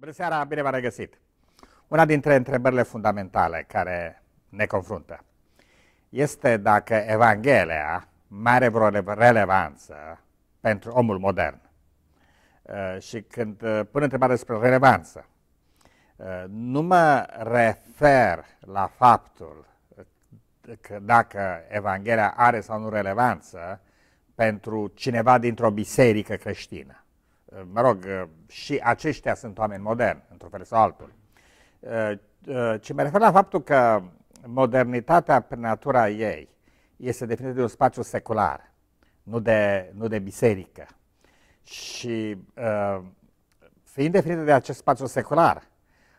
Bună seara, bine v-am regăsit! Una dintre întrebările fundamentale care ne confruntă este dacă Evanghelia mai are vreo relevanță pentru omul modern. Uh, și când uh, pun întrebarea despre relevanță, uh, nu mă refer la faptul că dacă Evanghelia are sau nu relevanță pentru cineva dintr-o biserică creștină mă rog, uh, și aceștia sunt oameni moderni, într-un fel sau altul. Uh, uh, Ce mă refer la faptul că modernitatea, prin natura ei, este definită de un spațiu secular, nu de, nu de biserică. Și fiind definită de acest spațiu secular,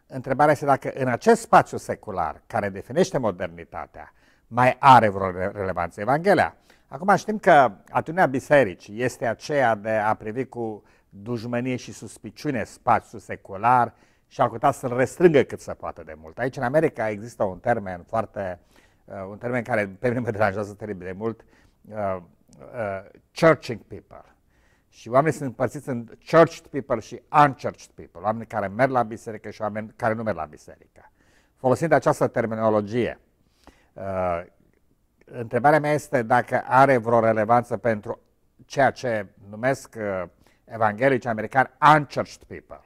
întrebarea este dacă în acest spațiu secular, care definește modernitatea, mai are vreo relevanță Evanghelia. Acum știm că atunea bisericii este aceea de a privi cu dușmănie și suspiciune spațiu secular și ar putea să-l restrângă cât se poate de mult. Aici în America există un termen foarte, uh, un termen care pe mine mă deranjează teribil de mult, uh, uh, churching people. Și oamenii sunt împărțiți în churched people și unchurched people, oameni care merg la biserică și oameni care nu merg la biserică. Folosind această terminologie, uh, întrebarea mea este dacă are vreo relevanță pentru ceea ce numesc uh, evanghelici americani unchurched people.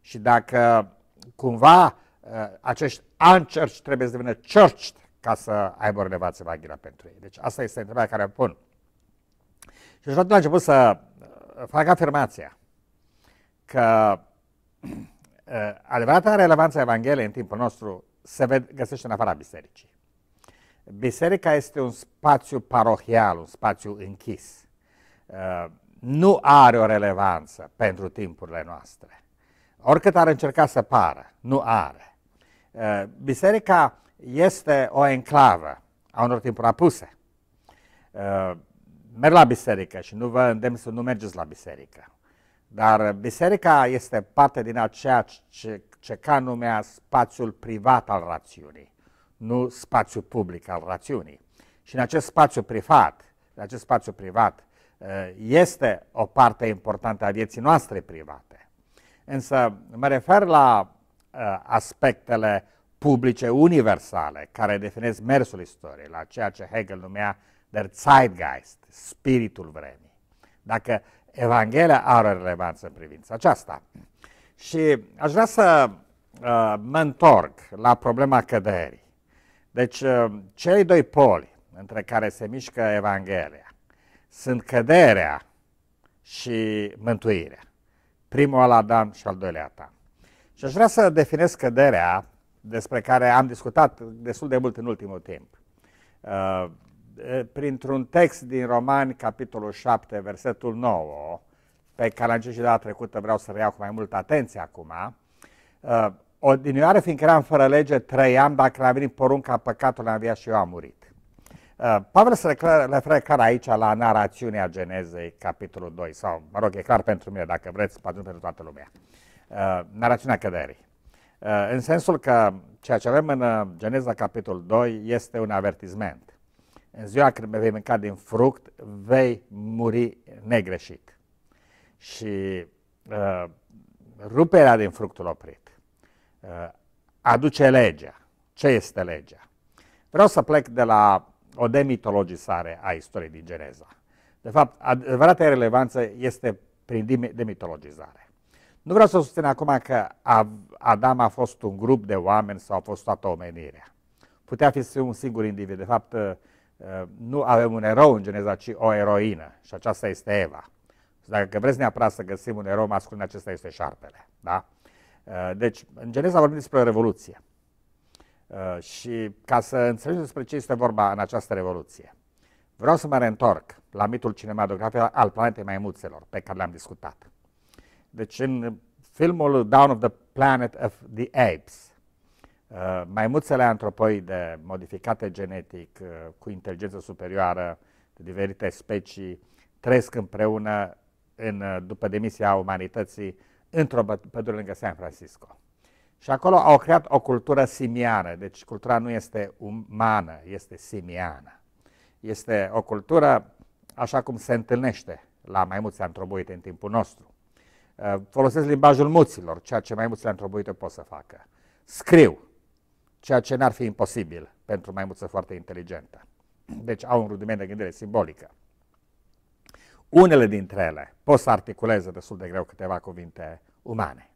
Și dacă cumva uh, acești unchurched trebuie să devină churched ca să aibă o relevanță Evanghelia pentru ei. Deci asta este întrebarea care o pun. Și atunci a început să uh, fac afirmația că uh, adevărata relevanță Evangheliei în timpul nostru se găsește în afara bisericii. Biserica este un spațiu parohial, un spațiu închis. Uh, nu are o relevanță pentru timpurile noastre. Oricât ar încerca să pară, nu are. Uh, biserica este o enclavă a unor timpuri apuse. Uh, merg la biserică și nu vă îndemn să nu mergeți la biserică. Dar biserica este parte din aceea ce, ce ca numea spațiul privat al rațiunii, nu spațiul public al rațiunii. Și în acest spațiu privat, în acest spațiu privat, Eh, este o parte importantă a vieții noastre private. Însă mă refer la eh, aspectele publice universale care definesc mersul istoriei, la ceea ce Hegel numea der Zeitgeist, spiritul vremii. Dacă Evanghelia are o relevanță în privința aceasta. Și aș vrea să uh, mă întorc la problema căderii. Deci, uh, cei doi poli între care se mișcă Evanghelia, sunt căderea și mântuirea. Primul al Adam și al doilea Adam. Și aș vrea să definez căderea despre care am discutat destul de mult în ultimul timp. Uh, printr-un text din Romani, capitolul 7, versetul 9, pe care am și data trecută, vreau să reiau cu mai multă atenție acum. Uh, odinioară, fiindcă eram fără lege, trăiam, dacă n-a venit porunca păcatului, am viat și eu am murit. Uh, Pavel se referă clar aici la narațiunea Genezei, capitolul 2, sau, mă rog, e clar pentru mine, dacă vreți, poate nu pentru toată lumea. Uh, narațiunea căderii. Uh, în sensul că ceea ce avem în Geneza, capitolul 2, este un avertisment. În ziua când vei mânca din fruct, vei muri negreșit. Și uh, ruperea din fructul oprit uh, aduce legea. Ce este legea? Vreau să plec de la o demitologizare a istoriei din Geneza. De fapt, adevărata relevanță este prin demitologizare. Nu vreau să susțin acum că Adam a fost un grup de oameni sau a fost toată omenirea. Putea fi un singur individ. De fapt, uh, nu avem un erou în Geneza, ci o eroină. Și aceasta este Eva. Dacă vreți neapărat să găsim un erou masculin, acesta este șarpele. Da? Uh, deci, în Geneza vorbim despre o revoluție. Uh, și ca să înțelegem despre ce este vorba în această revoluție, vreau să mă reîntorc la mitul cinematografic al planetei maimuțelor pe care l-am discutat. Deci în filmul Down of the Planet of the Apes, uh, maimuțele antropoide modificate genetic uh, cu inteligență superioară de diferite specii trăiesc împreună în, uh, după demisia umanității într-o pădure lângă San Francisco. Și acolo au creat o cultură simiană, deci cultura nu este umană, este simiană. Este o cultură așa cum se întâlnește la maimuțe antrobuite în timpul nostru. Uh, folosesc limbajul muților, ceea ce maimuțele antrobuite pot să facă. Scriu, ceea ce n-ar fi imposibil pentru maimuță foarte inteligentă. Deci au un rudiment de gândire simbolică. Unele dintre ele pot să articuleze destul de greu câteva cuvinte umane.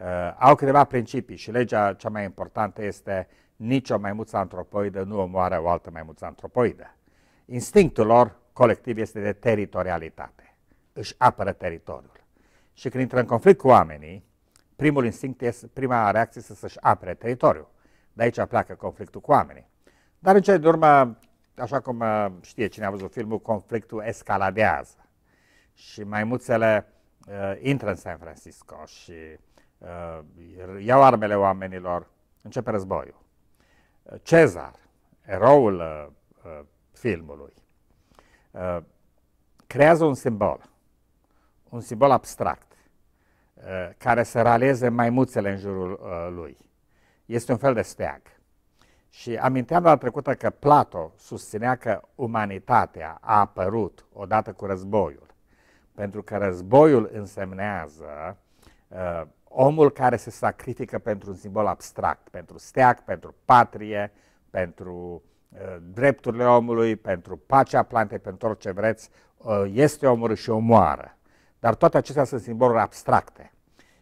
Uh, au câteva principii și legea cea mai importantă este nicio mai maimuță antropoidă nu omoară o altă maimuță antropoidă. Instinctul lor colectiv este de teritorialitate. Își apără teritoriul. Și când intră în conflict cu oamenii, primul instinct este, prima reacție este să-și apere teritoriul. De aici pleacă conflictul cu oamenii. Dar în cele de urmă, așa cum uh, știe cine a văzut filmul, conflictul escaladează. Și maimuțele uh, intră în San Francisco și Uh, iau armele oamenilor, începe războiul. Uh, Cezar, eroul uh, filmului, creează un simbol, un simbol abstract, care să raleze maimuțele în jurul lui. Este un fel de steag. Și aminteam la trecută că Plato susținea că umanitatea a apărut odată cu războiul, pentru că războiul însemnează uh, omul care se sacrifică pentru un simbol abstract, pentru steag, pentru patrie, pentru uh, drepturile omului, pentru pacea plantei, pentru orice vreți, uh, este omul și omoară. Dar toate acestea sunt simboluri abstracte.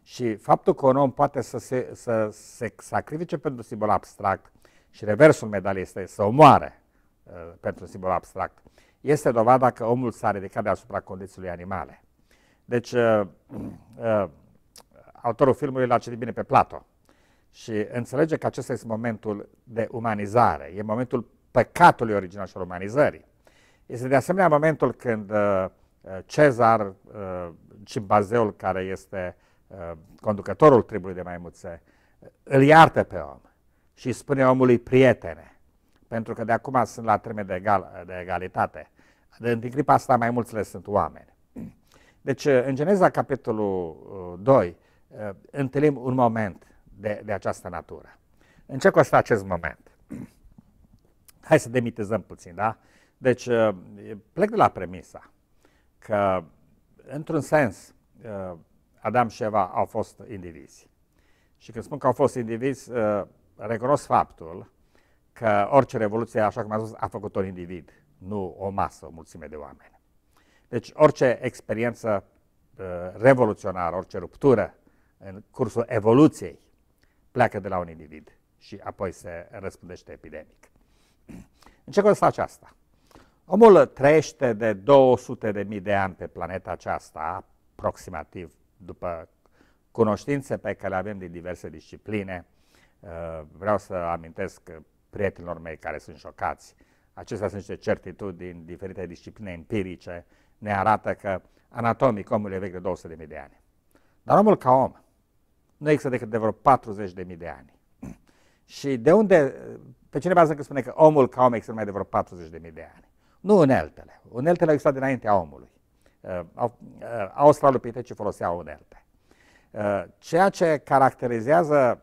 Și faptul că un om poate să se, să se sacrifice pentru un simbol abstract și reversul medaliei este să omoare uh, pentru un simbol abstract, este dovada că omul s-a ridicat deasupra condițiilor animale. Deci, uh, uh, autorul filmului l-a citit bine pe Plato și înțelege că acesta este momentul de umanizare, e momentul păcatului original și al umanizării. Este de asemenea momentul când uh, uh, Cezar, uh, Cimbazeul, care este uh, conducătorul tribului de maimuțe, îl iartă pe om și spune omului prietene, pentru că de acum sunt la treme de, egal, de egalitate. în clipa asta mai mulți le sunt oameni. Deci, în Geneza, capitolul 2, Uh, întâlnim un moment de, de această natură. În ce costă acest moment? Hai să demitezăm puțin, da? Deci, uh, plec de la premisa că, într-un sens, uh, Adam și Eva au fost indivizi. Și când spun că au fost indivizi, recunosc faptul că orice revoluție, așa cum am spus, a făcut un individ, nu o masă, o mulțime de oameni. Deci orice experiență revoluționară, orice ruptură în cursul evoluției pleacă de la un individ și apoi se răspândește epidemic. În ce constă aceasta? Omul trăiește de 200 de mii de ani pe planeta aceasta, aproximativ după cunoștințe pe care le avem din diverse discipline. Uh, vreau să amintesc prietenilor mei care sunt șocați. Acestea sunt niște certitudini din diferite discipline empirice, ne arată că anatomic omul e vechi de 200 de mii de ani. Dar omul ca om nu există decât de vreo 40 de mii de ani. Și de unde, pe cine bază că spune că omul ca om există numai de vreo 40 de mii de ani? Nu uneltele. Uneltele au existat dinaintea omului. Uh, uh, Australopitecii foloseau unelte. Uh, ceea ce caracterizează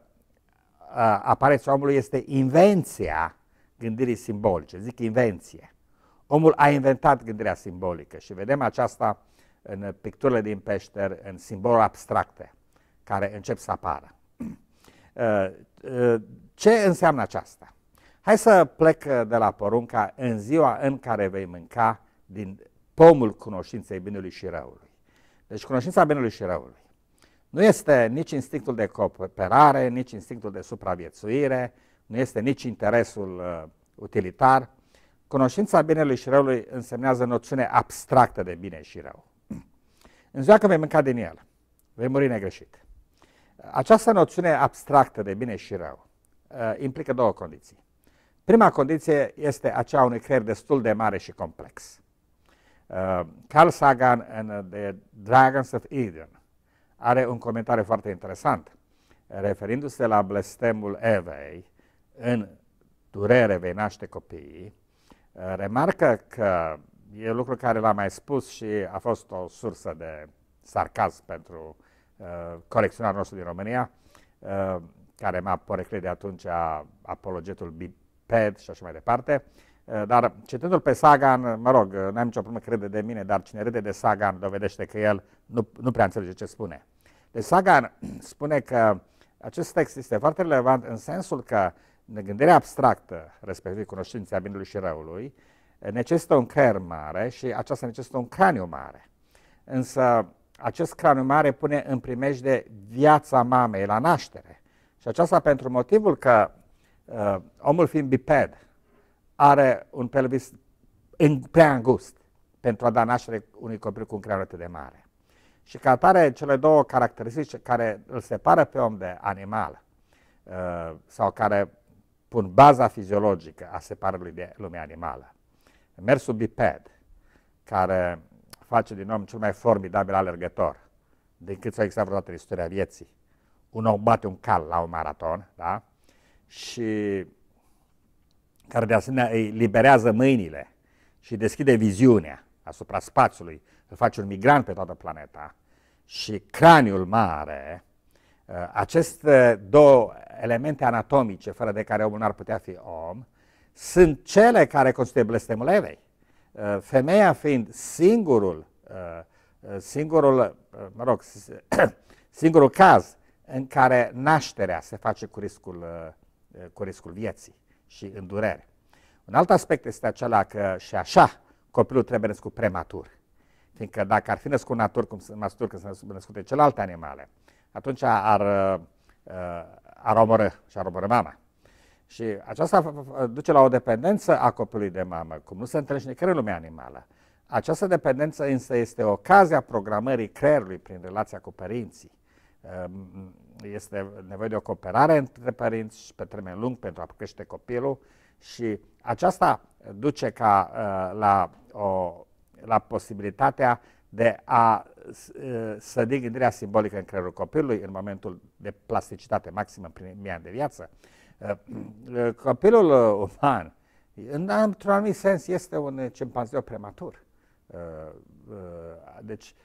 uh, apariția omului este invenția gândirii simbolice, zic invenție. Omul a inventat gândirea simbolică și vedem aceasta în picturile din peșter, în simboluri abstracte care încep să apară. Uh, uh, ce înseamnă aceasta? Hai să plec uh, de la porunca în ziua în care vei mânca din pomul cunoștinței binului și răului. Deci cunoștința binului și răului. Nu este nici instinctul de cooperare, nici instinctul de supraviețuire, nu este nici interesul uh, utilitar. Cunoștința binelui și răului însemnează noțiune abstractă de bine și rău. În ziua când vei mânca din el, vei muri negreșit. Această noțiune abstractă de bine și rău uh, implică două condiții. Prima condiție este aceea unui creier destul de mare și complex. Uh, Carl Sagan în The Dragons of Eden are un comentariu foarte interesant, referindu-se la blestemul Evei în Durere vei naște copiii, uh, remarcă că e lucru care l-a mai spus și a fost o sursă de sarcasm pentru uh, Uh, colecționarul nostru din România, uh, care m-a poreclit de atunci apologetul biped și așa mai departe. Uh, dar citându-l pe Sagan, mă rog, n-am nicio problemă, crede de mine, dar cine râde de Sagan dovedește că el nu, nu prea înțelege ce spune. Deci Sagan spune că acest text este foarte relevant în sensul că gândirea abstractă, respectiv cunoștința binelui și răului, necesită un creier mare și aceasta necesită un craniu mare. Însă acest craniu mare pune în primejde viața mamei la naștere. Și aceasta pentru motivul că uh, omul fiind biped are un pelvis în, prea îngust pentru a da naștere unui copil cu un craniu atât de mare. Și ca atare, cele două caracteristici care îl separă pe om de animal uh, sau care pun baza fiziologică a separării de lumea animală. Mersul biped, care face din om cel mai formidabil alergător din cât s-a existat vreodată în istoria vieții. Un om bate un cal la un maraton, da? Și care de asemenea îi liberează mâinile și deschide viziunea asupra spațiului, îl face un migrant pe toată planeta și craniul mare, ă, aceste două elemente anatomice fără de care omul n-ar putea fi om, sunt cele care constituie blestemul Evei. Uh, femeia fiind singurul, uh, uh, singurul, mă rog, singurul caz în care nașterea se face cu riscul, cu riscul vieții și în durere. Un alt aspect este acela că și așa copilul trebuie născut prematur. Fiindcă dacă ar fi născut natur, cum sunt mastur când sunt născute celelalte animale, atunci ar, ar omorâ și ar omorâ mama. Și aceasta duce la o dependență a copilului de mamă, cum nu se întâlnește nicăieri lumea animală. Această dependență însă este ocazia programării creierului prin relația cu părinții. Ehm, este nevoie de o cooperare între părinți și pe termen lung pentru a crește copilul și aceasta duce ca, ă, la, o, la posibilitatea de a ă, sădi gândirea simbolică în creierul copilului în momentul de plasticitate maximă în primii ani de viață Eh, eh, copilul eh, uman, într-un anumit sens, este un cimpanzeu prematur. Deci,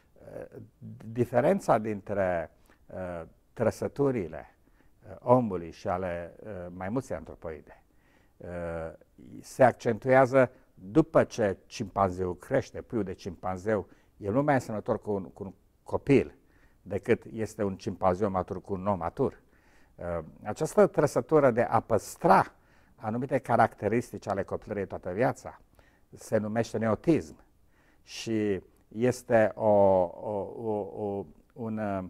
diferența dintre trăsăturile omului și ale mai mulți antropoide se accentuează după ce cimpanzeul crește, puiul de cimpanzeu el nu mai e asemănător cu un, cu un copil decât este un cimpanzeu matur cu un om matur. Uh, această trăsătură de a păstra anumite caracteristici ale copilului toată viața se numește neotism și este o, o, o, o, un uh,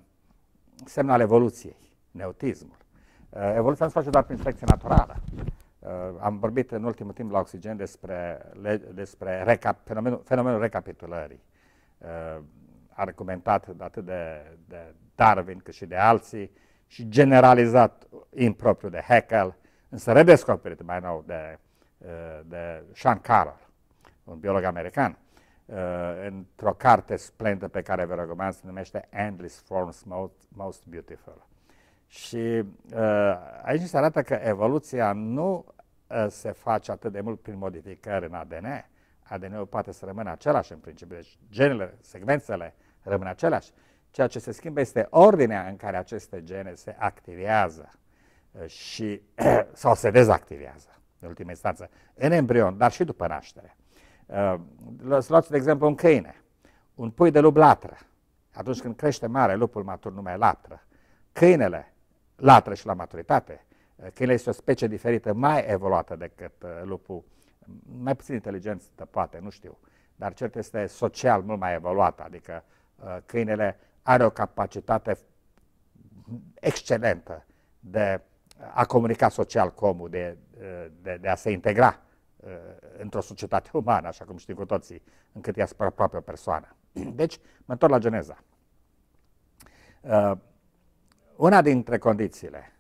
semn al evoluției, neotismul. Uh, evoluția nu se face doar prin selecție naturală. Am vorbit în ultimul timp la Oxigen despre, despre recap, fenomenul, fenomenul recapitulării, argumentat atât de, de Darwin cât și de alții, și generalizat impropriu de Haeckel, însă redescoperit mai nou de, uh, de Sean Carroll, un biolog american, uh, într-o carte splendă pe care vă recomand, se numește Endless Forms Most, Most Beautiful. Și uh, aici se arată că evoluția nu se face atât de mult prin modificări în ADN, ADN-ul poate să rămână același în principiu, deci genele, secvențele rămân aceleași, Ceea ce se schimbă este ordinea în care aceste gene se activează eh, și, sau se dezactivează, în ultimă instanță, în embrion, dar și după naștere. Eh, Să luați, de exemplu, un câine, un pui de lup latră. Atunci când crește mare, lupul matur nu mai latră. Câinele latră și la maturitate. Eh, câinele este o specie diferită, mai evoluată decât lupul, mai puțin inteligență poate, nu știu, dar cert este social mult mai evoluată, adică câinele are o capacitate excelentă de a comunica social cu omul, de, de, de a se integra uh, într-o societate umană, așa cum știm cu toții, încât ea spre aproape o persoană. Deci, mă întorc la Geneza. Uh, una dintre condițiile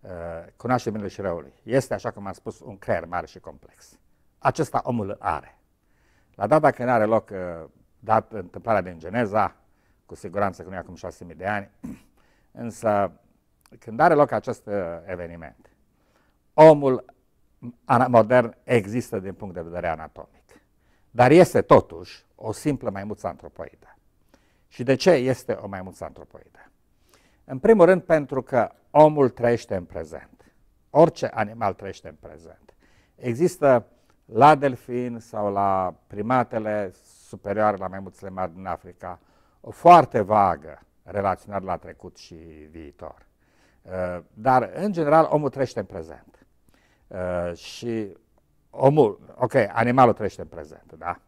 uh, cunoaște binele și răului este, așa cum am spus, un creier mare și complex. Acesta omul îl are. La data când are loc dat întâmplarea din Geneza, cu siguranță că nu e acum 6.000 de ani, însă când are loc acest uh, eveniment, omul modern există din punct de vedere anatomic, dar este totuși o simplă maimuță antropoidă. Și de ce este o maimuță antropoidă? În primul rând pentru că omul trăiește în prezent. Orice animal trăiește în prezent. Există la delfin sau la primatele superioare la maimuțele mari din Africa, foarte vagă relaționat la trecut și viitor. Uh, dar, în general, omul trăiește în prezent. Uh, și omul, ok, animalul trăiește în prezent, da?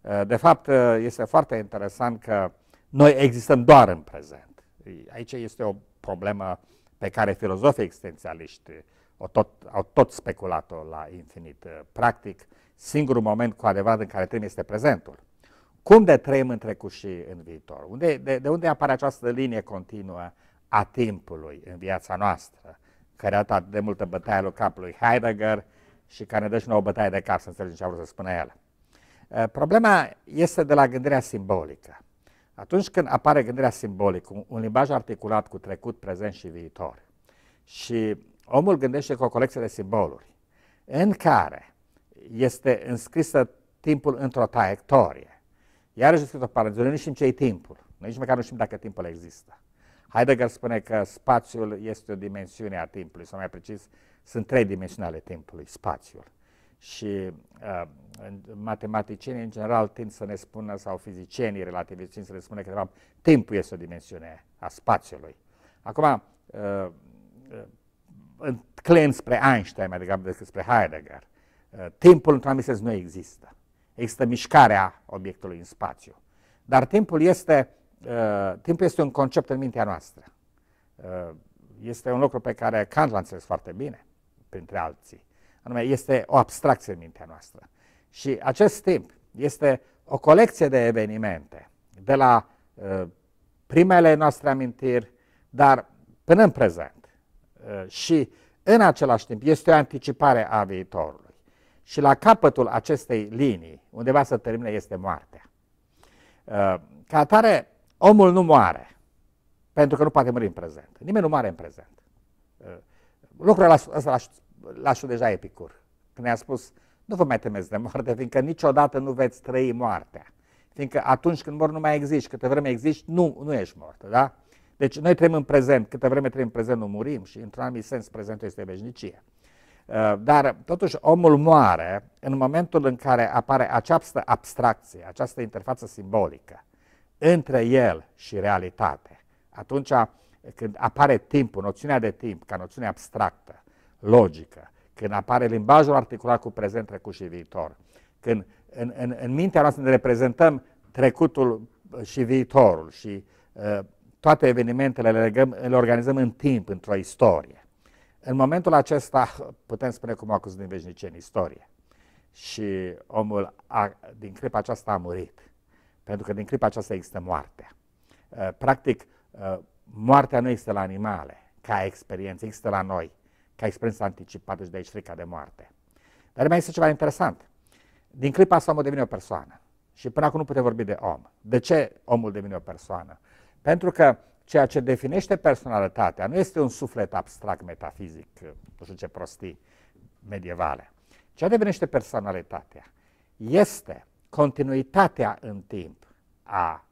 Uh, de fapt, este foarte interesant că noi existăm doar în prezent. Aici este o problemă pe care filozofii existențialiști o tot, au tot speculat-o la infinit. Practic, singurul moment cu adevărat în care trăim este prezentul. Cum de trăim în trecut și în viitor? Unde, de, de unde apare această linie continuă a timpului în viața noastră, care a dat de multă bătaie lui capului Heidegger și care ne dă și nouă bătaie de cap să înțelegem ce a vrut să spună el. Eh, problema este de la gândirea simbolică. Atunci când apare gândirea simbolică, un limbaj articulat cu trecut, prezent și viitor, și omul gândește cu o colecție de simboluri, în care este înscrisă timpul într-o traiectorie, Iarăși o paranteză, noi nu știm ce e timpul. Noi nici măcar nu știm dacă timpul există. Heidegger spune că spațiul este o dimensiune a timpului, sau mai precis, sunt trei dimensiuni ale timpului, spațiul. Și uh, matematicienii, în general, tind să ne spună, sau fizicienii relativiști, să ne spună că, de fapt, timpul este o dimensiune a spațiului. Acum, uh, uh înclin spre Einstein mai degrabă decât spre Heidegger. Uh, timpul, într-un sens, nu există există mișcarea obiectului în spațiu. Dar timpul este, uh, timpul este un concept în mintea noastră. Uh, este un lucru pe care Kant l-a înțeles foarte bine, printre alții. Anume, este o abstracție în mintea noastră. Și acest timp este o colecție de evenimente, de la uh, primele noastre amintiri, dar până în prezent. Uh, și în același timp este o anticipare a viitorului. Și la capătul acestei linii, undeva să termine, este moartea. Uh, ca atare, omul nu moare, pentru că nu poate muri în prezent. Nimeni nu moare în prezent. Uh, lucrul ăsta l deja Epicur, când ne-a spus, nu vă mai temeți de moarte, fiindcă niciodată nu veți trăi moartea. Fiindcă atunci când mor nu mai existi, câte vreme existi, nu, nu ești mort, da? Deci noi trăim în prezent, câte vreme trăim în prezent nu murim și într-un anumit sens prezentul este veșnicie. Eh, dar totuși omul moare în momentul în care apare această abstracție, această interfață simbolică între el și realitate. Atunci când apare timpul, noțiunea de timp ca noțiune abstractă, logică, când apare limbajul articulat cu prezent, trecut și viitor, când în, în, în mintea noastră ne reprezentăm trecutul eh, și viitorul și uh, toate evenimentele le, legăm, le organizăm în timp, într-o istorie. În momentul acesta putem spune cum a acuz din veșnicie în istorie. Și omul a, din clipa aceasta a murit. Pentru că din clipa aceasta există moartea. Uh, practic, uh, moartea nu există la animale ca experiență, există la noi ca experiență anticipată și de aici frica de moarte. Dar mai este ceva interesant. Din clipa asta omul devine o persoană. Și până acum nu putem vorbi de om. De ce omul devine o persoană? Pentru că Ceea ce definește personalitatea nu este un suflet abstract, metafizic, nu știu ce prostii medievale. Ceea ce definește personalitatea este continuitatea în timp a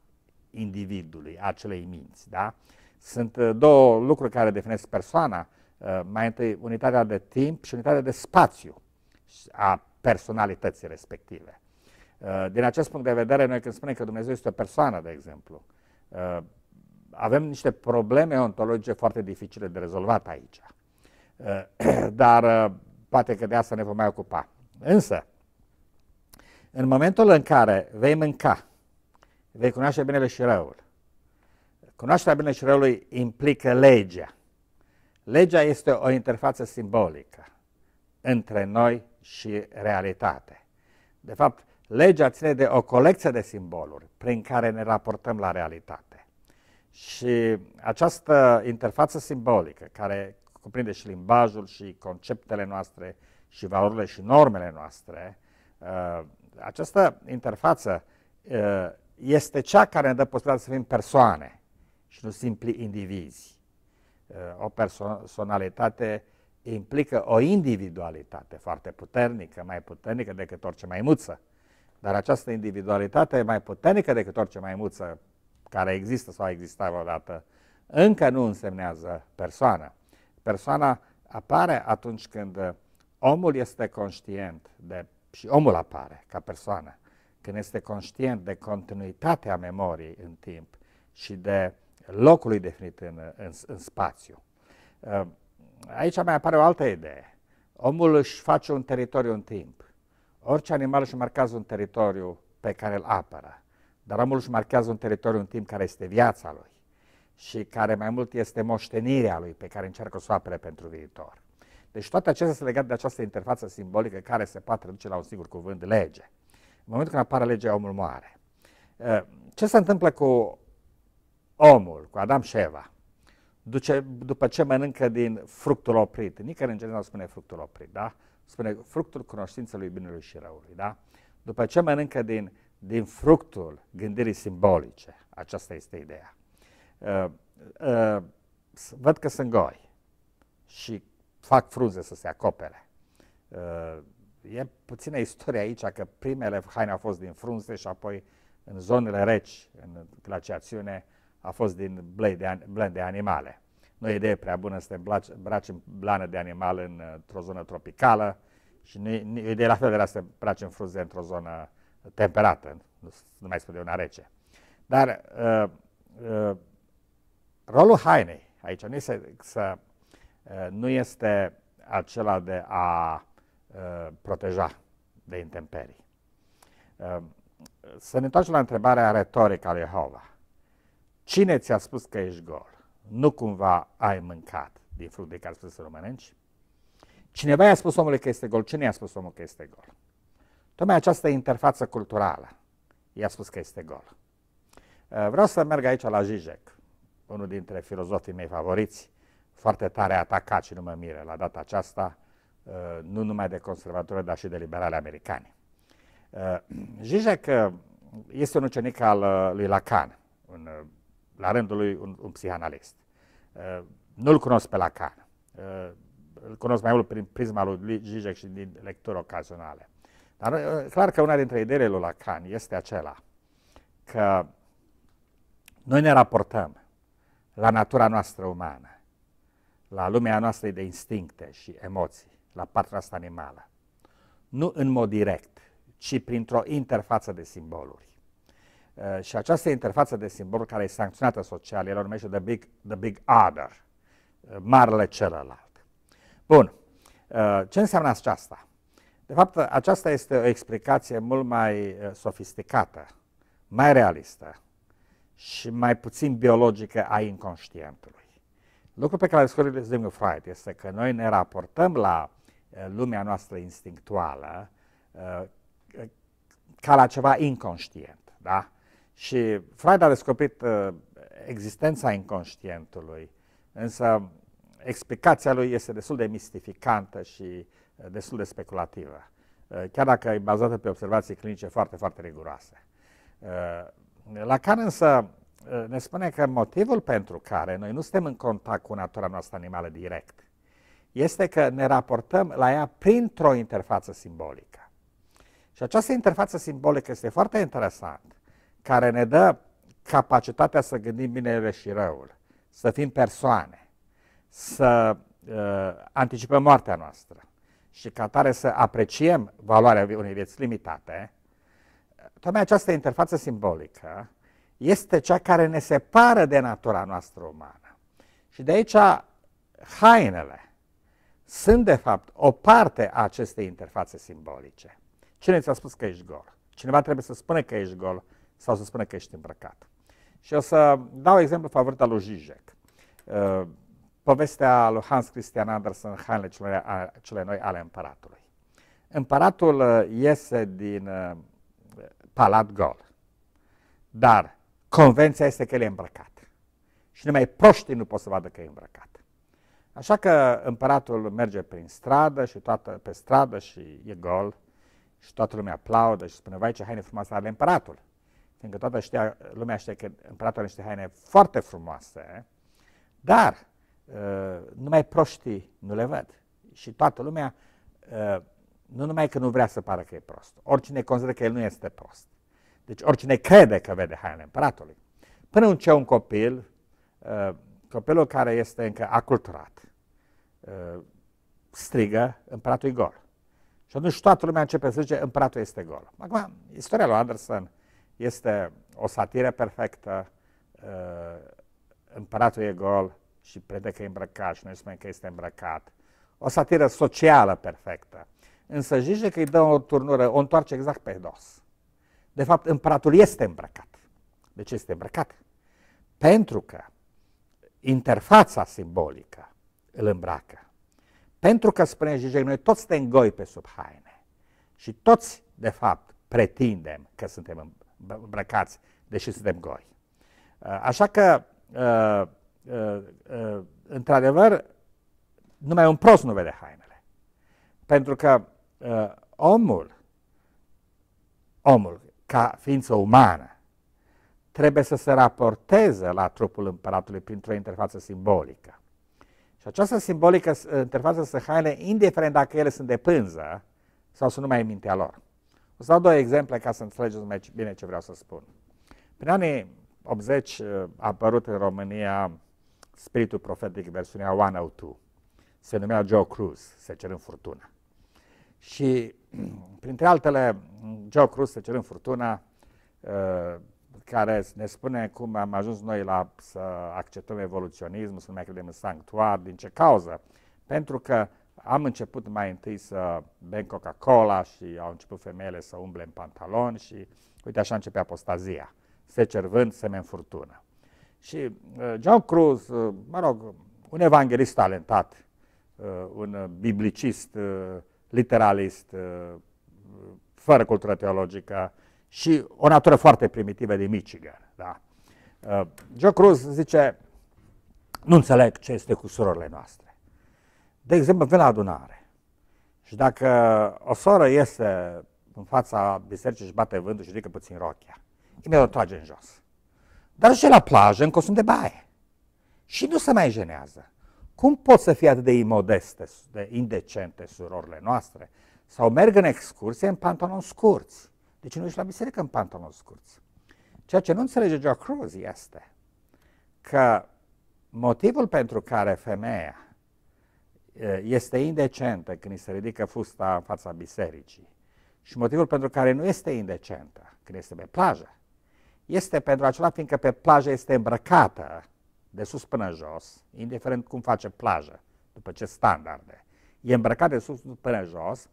individului, a acelei minți. Da? Sunt uh, două lucruri care definesc persoana, uh, mai întâi unitatea de timp și unitatea de spațiu a personalității respective. Uh, din acest punct de vedere, noi când spunem că Dumnezeu este o persoană, de exemplu, avem niște probleme ontologice foarte dificile de rezolvat aici. Eh, dar eh, poate că de asta ne vom mai ocupa. Însă, în momentul în care vei mânca, vei cunoaște binele și răul. Cunoașterea binele și răului implică legea. Legea este o interfață simbolică între noi și realitate. De fapt, legea ține de o colecție de simboluri prin care ne raportăm la realitate. Și această interfață simbolică, care cuprinde și limbajul și conceptele noastre și valorile și normele noastre, uh, această interfață uh, este cea care ne dă posibilitatea să fim persoane și nu simpli indivizi. Uh, o personalitate implică o individualitate foarte puternică, mai puternică decât orice maimuță. Dar această individualitate mai puternică decât orice maimuță care există sau a existat vreodată, încă nu însemnează persoană. Persoana apare atunci când omul este conștient de, și omul apare ca persoană, când este conștient de continuitatea memoriei în timp și de locul definit în, în, în spațiu. Uh, aici mai apare o altă idee. Omul își face un teritoriu în timp. Orice animal își marchează un teritoriu pe care îl apără. Dar omul își marchează un teritoriu în timp care este viața lui și care mai mult este moștenirea lui pe care încearcă să o apere pentru viitor. Deci toate acestea sunt legate de această interfață simbolică care se poate reduce la un singur cuvânt, lege. În momentul când apare legea, omul moare. Eh, ce se întâmplă cu omul, cu Adam și Eva? Duce, după ce mănâncă din fructul oprit, nicăieri în general spune fructul oprit, da? Spune fructul cunoștinței lui binelui și răului, da? După ce mănâncă din din fructul gândirii simbolice. Aceasta este ideea. Uh, uh, văd că sunt goi și fac frunze să se acopere. Uh, e puțină istorie aici că primele haine au fost din frunze și apoi în zonele reci, în glaciațiune, a fost din blend de animale. Nu e idee prea bună să te îmbraci în blană de animal într-o zonă tropicală și nu e, nu e idee la fel de la să te îmbraci în frunze într-o zonă temperată, nu mai spune una rece. Dar uh, uh, rolul hainei aici nu este, să, uh, nu este acela de a uh, proteja de intemperii. Uh, să ne întoarcem la întrebarea retorică a lui Hova. Cine ți-a spus că ești gol? Nu cumva ai mâncat din fructe care spus să rămânânci? Cineva i-a spus omului că este gol. Cine i-a spus omul că este gol? Tocmai această interfață culturală i-a spus că este gol. Uh, vreau să merg aici la Zizek, unul dintre filozofii mei favoriți, foarte tare atacat și nu mă mire la data aceasta, uh, nu numai de conservatori, dar și de liberale americane. Uh, Zizek este un ucenic al lui Lacan, un, la rândul lui un, un psihanalist. Nu-l cunosc pe Lacan, îl cunosc mai mult prin prisma lui Zizek și din lecturi ocazionale. Dar uh, clar că una dintre ideile lui Lacan este acela că noi ne raportăm la natura noastră umană, la lumea noastră de instincte și emoții, la partea asta animală. Nu în mod direct, ci printr-o interfață de simboluri. Uh, și această interfață de simboluri care e sancționată social, el o numește the big, the big other, uh, marele celălalt. Bun, ce înseamnă aceasta? De fapt, aceasta este o explicație mult mai uh, sofisticată, mai realistă și mai puțin biologică a inconștientului. Lucrul pe care îl scoate Zimul Freud este că noi ne raportăm la uh, lumea noastră instinctuală uh, ca la ceva inconștient. Da? Și Freud a descoperit existența inconștientului, însă explicația lui este destul de mistificantă și Eh, destul de speculativă, eh, chiar dacă e bazată pe observații clinice foarte, foarte riguroase. Eh, la care însă ne spune că motivul pentru care noi nu suntem în contact cu natura noastră animală direct este că ne raportăm la ea printr-o interfață simbolică. Și această interfață simbolică este foarte interesantă, care ne dă capacitatea să gândim binele și răul, să fim persoane, să uh, anticipăm moartea noastră, și ca tare să apreciem valoarea unei vieți limitate, tocmai această interfață simbolică este cea care ne separă de natura noastră umană. Și de aici hainele sunt de fapt o parte a acestei interfațe simbolice. Cine ți-a spus că ești gol? Cineva trebuie să spună că ești gol sau să spună că ești îmbrăcat. Și o să dau exemplu favorit al lui Zizek povestea lui Hans Christian Andersen, Hainele cele, cele noi ale împăratului. Împăratul uh, iese din uh, palat gol, dar convenția este că el e îmbrăcat. Și numai proștii nu pot să vadă că e îmbrăcat. Așa că împăratul merge prin stradă și toată, pe stradă și e gol și toată lumea aplaudă și spune, vai ce haine frumoase are împăratul. Fiindcă toată știa, lumea știe că împăratul are niște haine foarte frumoase, dar Uh, numai proștii nu le văd. Și toată lumea, uh, nu numai că nu vrea să pară că e prost, oricine consideră că el nu este prost. Deci oricine crede că vede hainele împăratului. Până ce un copil, uh, copilul care este încă aculturat, strigă împăratul e gol. Și atunci toată lumea începe să zice împăratul este gol. Acum, istoria lui Anderson este o satire perfectă, împăratul e gol, și prede că e îmbrăcat și noi spunem că este îmbrăcat. O satiră socială perfectă. Însă Jijek îi dă o turnură, o întoarce exact pe dos. De fapt, împăratul este îmbrăcat. De ce este îmbrăcat? Pentru că interfața simbolică îl îmbracă. Pentru că, spune Jijek, noi toți suntem goi pe sub haine. Și toți, de fapt, pretindem că suntem îmbrăcați, deși suntem goi. Așa că uh, Uh, uh, într-adevăr, numai un prost nu vede hainele. Pentru că uh, omul, omul ca ființă umană, trebuie să se raporteze la trupul împăratului printr-o interfață simbolică. Și această simbolică, interfață să haine, indiferent dacă ele sunt de pânză sau sunt numai în mintea lor. O să dau două exemple ca să înțelegeți mai bine ce vreau să spun. Prin anii 80 a apărut în România Spiritul Profetic, versiunea Two, Se numea Joe Cruz, Se cer în furtuna. Și printre altele, Joe Cruz, Se cer în furtuna, uh, care ne spune cum am ajuns noi la să acceptăm evoluționismul, să nu mai credem în sanctuar, din ce cauză? Pentru că am început mai întâi să bem Coca-Cola și au început femeile să umble în pantaloni și uite așa începe apostazia. Se cervând, semen furtună. Și uh, John Cruz, uh, mă rog, un evanghelist talentat, uh, un biblicist, literalist, fără cultură teologică și o natură foarte primitivă de Michigan. Da? John Cruz zice, nu înțeleg ce este cu surorile noastre. De exemplu, vin la adunare și dacă o soră iese în fața bisericii și bate vântul și ridică puțin rochia, imediat o trage în jos dar și la plajă în costum de baie. Și nu se mai jenează. Cum pot să fie atât de imodeste, de indecente surorile noastre? Sau merg în excursie în pantaloni scurți. Deci nu ești la biserică în pantaloni scurți. Ceea ce nu înțelege Joe Cruz este că motivul pentru care femeia este indecentă când îi se ridică fusta în fața bisericii și motivul pentru care nu este indecentă când este pe plajă este pentru acela, fiindcă pe plajă este îmbrăcată de sus până jos, indiferent cum face plajă, după ce standarde. E îmbrăcat de sus până jos,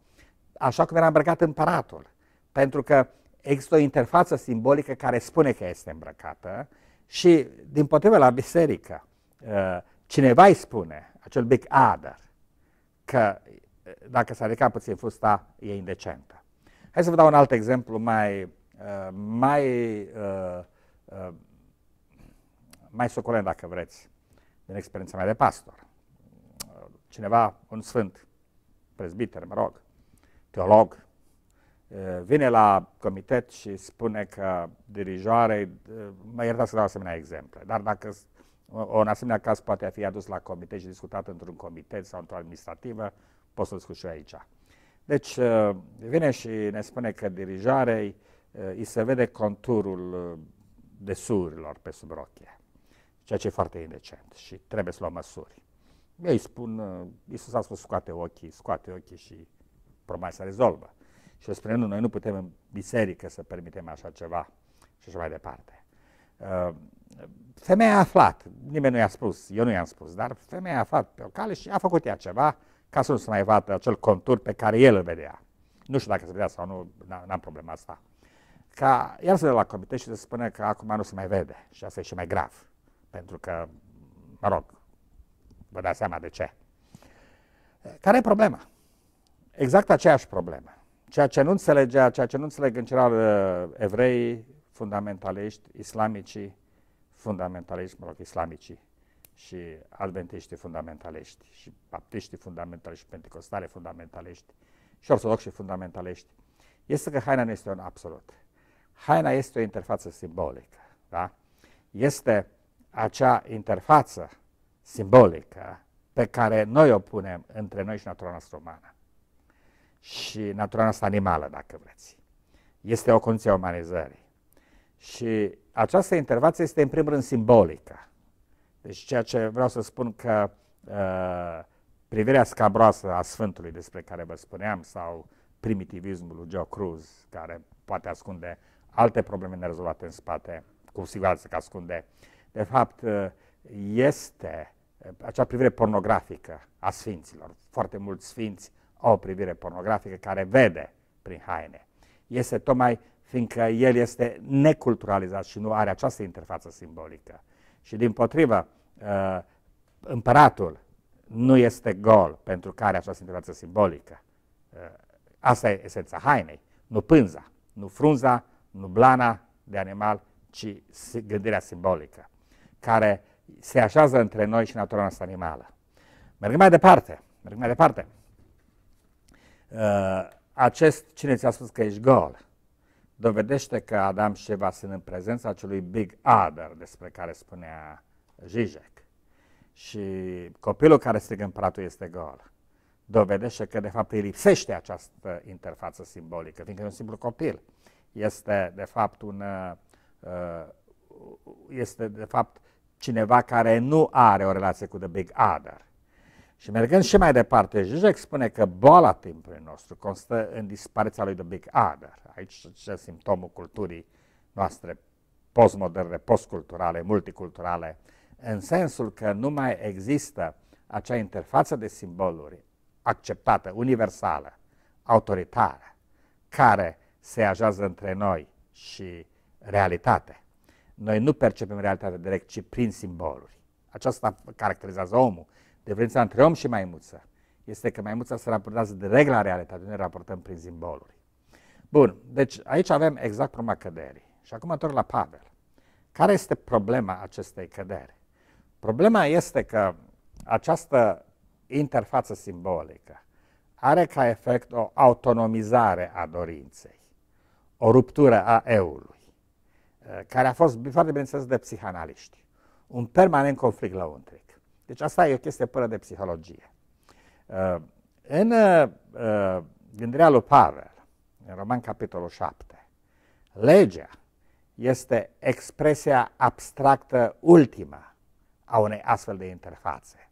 așa cum era îmbrăcat împăratul, pentru că există o interfață simbolică care spune că este îmbrăcată și, din potrivă, la biserică, uh, cineva îi spune, acel big adder, că uh, dacă s-a ridicat puțin fusta, e indecentă. Hai să vă dau un alt exemplu mai Uh, mai, uh, uh, mai socolent, dacă vreți, din experiența mea de pastor. Cineva, un sfânt, prezbiter, mă rog, teolog, vine la comitet și spune că dirijoare, mă iertați să dau asemenea exemple, dar dacă o, un asemenea caz poate fi adus la comitet și discutat într-un comitet sau într-o administrativă, pot să l și eu aici. Deci vine și ne spune că dirijoarei Eh, îi se vede conturul eh, desurilor pe sub rochie, ceea ce e foarte indecent și trebuie să luăm măsuri. Ei spun, eh, Iisus a spus scoate ochii, scoate ochii și problema se rezolvă. Și spune, nu, noi nu putem în biserică să permitem așa ceva și așa mai departe. Femeia a aflat, nimeni nu i-a spus, eu nu i-am spus, dar femeia a aflat pe o cale și a făcut ea ceva ca să nu se mai vadă acel contur pe care el îl vedea. Nu știu dacă se vedea sau nu, n-am problema asta ca el să de la comitet și să spună că acum nu se mai vede și asta e și mai grav, pentru că, mă rog, vă dați seama de ce. Care e problema? Exact aceeași problemă. Ceea ce nu înțelegea, ceea ce nu înțeleg în general uh, evrei, fundamentaliști, islamicii, fundamentaliști, mă rog, islamicii și adventiști fundamentaliști și baptiști fundamentaliști, pentecostale fundamentaliști și ortodoxi fundamentaliști, este că haina nu este un absolut. Haina este o interfață simbolică. Da? Este acea interfață simbolică pe care noi o punem între noi și natura noastră umană și natura noastră animală, dacă vreți. Este o condiție a umanizării. Și această intervație este în primul rând simbolică. Deci ceea ce vreau să spun că uh, privirea scabroasă a Sfântului despre care vă spuneam sau primitivismul lui Joe Cruz, care poate ascunde alte probleme nerezolvate în spate, cu siguranță că ascunde. De fapt, este acea privire pornografică a sfinților. Foarte mulți sfinți au o privire pornografică care vede prin haine. Este tocmai fiindcă el este neculturalizat și nu are această interfață simbolică. Și din potrivă, ă, împăratul nu este gol pentru că are această interfață simbolică. Ă, asta e esența hainei, nu pânza, nu frunza, nu blana de animal, ci gândirea simbolică, care se așează între noi și natura noastră animală. Mergem mai departe, Mergem mai departe, uh, acest cine ți-a spus că ești gol dovedește că Adam și Eva sunt în prezența acelui Big Other despre care spunea Zizek. Și copilul care strigă pratul este gol. Dovedește că de fapt îi lipsește această interfață simbolică, fiindcă e un simplu copil este de fapt un uh, uh, este de fapt cineva care nu are o relație cu The Big Other. Și mergând și mai departe, Zizek spune că boala timpului nostru constă în dispariția lui The Big Other. Aici este simptomul culturii noastre postmoderne, postculturale, multiculturale, în sensul că nu mai există acea interfață de simboluri acceptată, universală, autoritară, care se ajează între noi și realitate. Noi nu percepem realitatea direct, ci prin simboluri. Aceasta caracterizează omul. Diferența între om și maimuță este că maimuța se raportează direct la realitate, noi ne raportăm prin simboluri. Bun, deci aici avem exact problema căderii. Și acum întorc la Pavel. Care este problema acestei căderi? Problema este că această interfață simbolică are ca efect o autonomizare a dorinței o ruptură a eului, eh, care a fost foarte bine înțeles de psihanaliști. Un permanent conflict la întreg. Deci asta e o chestie pără de psihologie. Eh, în eh, gândirea lui Pavel, în Roman capitolul 7, legea este expresia abstractă ultimă a unei astfel de interfațe.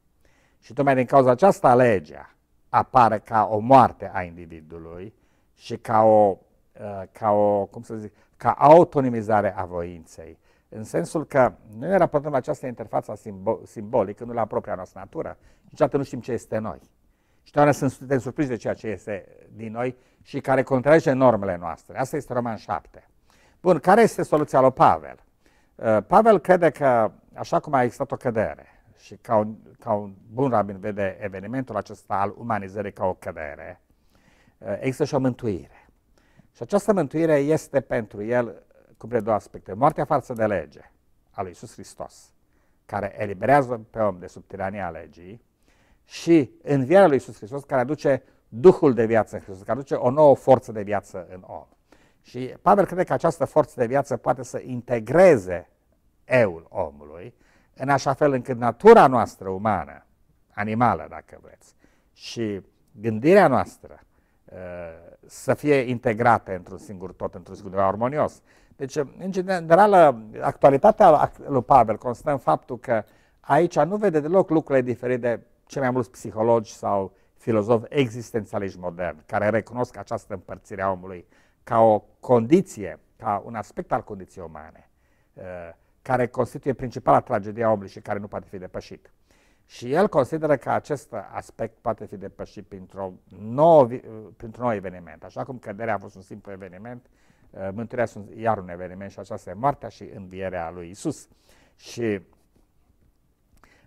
Și tocmai din cauza aceasta legea apare ca o moarte a individului și ca o Uh, ca o, cum să zic, ca autonomizare a voinței. În sensul că noi ne raportăm la această interfață simbol- simbolică, nu la propria noastră natură. Niciodată nu știm ce este noi. Și noi suntem surprinși de ceea ce este din noi și care contrage normele noastre. Asta este Roman 7. Bun, care este soluția lui Pavel? Uh, Pavel crede că, așa cum a existat o cădere, și ca un, ca un bun rabin vede evenimentul acesta al umanizării ca o cădere, uh, există și o mântuire. Și această mântuire este pentru el cuprinde două aspecte. Moartea față de lege a lui Iisus Hristos, care eliberează pe om de sub tirania legii, și învierea lui Iisus Hristos, care aduce Duhul de viață în Hristos, care aduce o nouă forță de viață în om. Și Pavel crede că această forță de viață poate să integreze eul omului, în așa fel încât natura noastră umană, animală dacă vreți, și gândirea noastră Uh, să fie integrate într-un singur tot, într-un singur armonios. Deci, uh, în general, actualitatea lui Pavel constă în faptul că aici nu vede deloc lucrurile diferite de cei mai mulți psihologi sau filozofi existențialiști moderni, care recunosc această împărțire a omului ca o condiție, ca un aspect al condiției umane, uh, care constituie principala tragedie a omului și care nu poate fi depășit. Și el consideră că acest aspect poate fi depășit printr-un nou, printr nou eveniment. Așa cum căderea a fost un simplu eveniment, uh, mântuirea sunt iar un eveniment și aceasta e moartea și învierea lui Isus. Și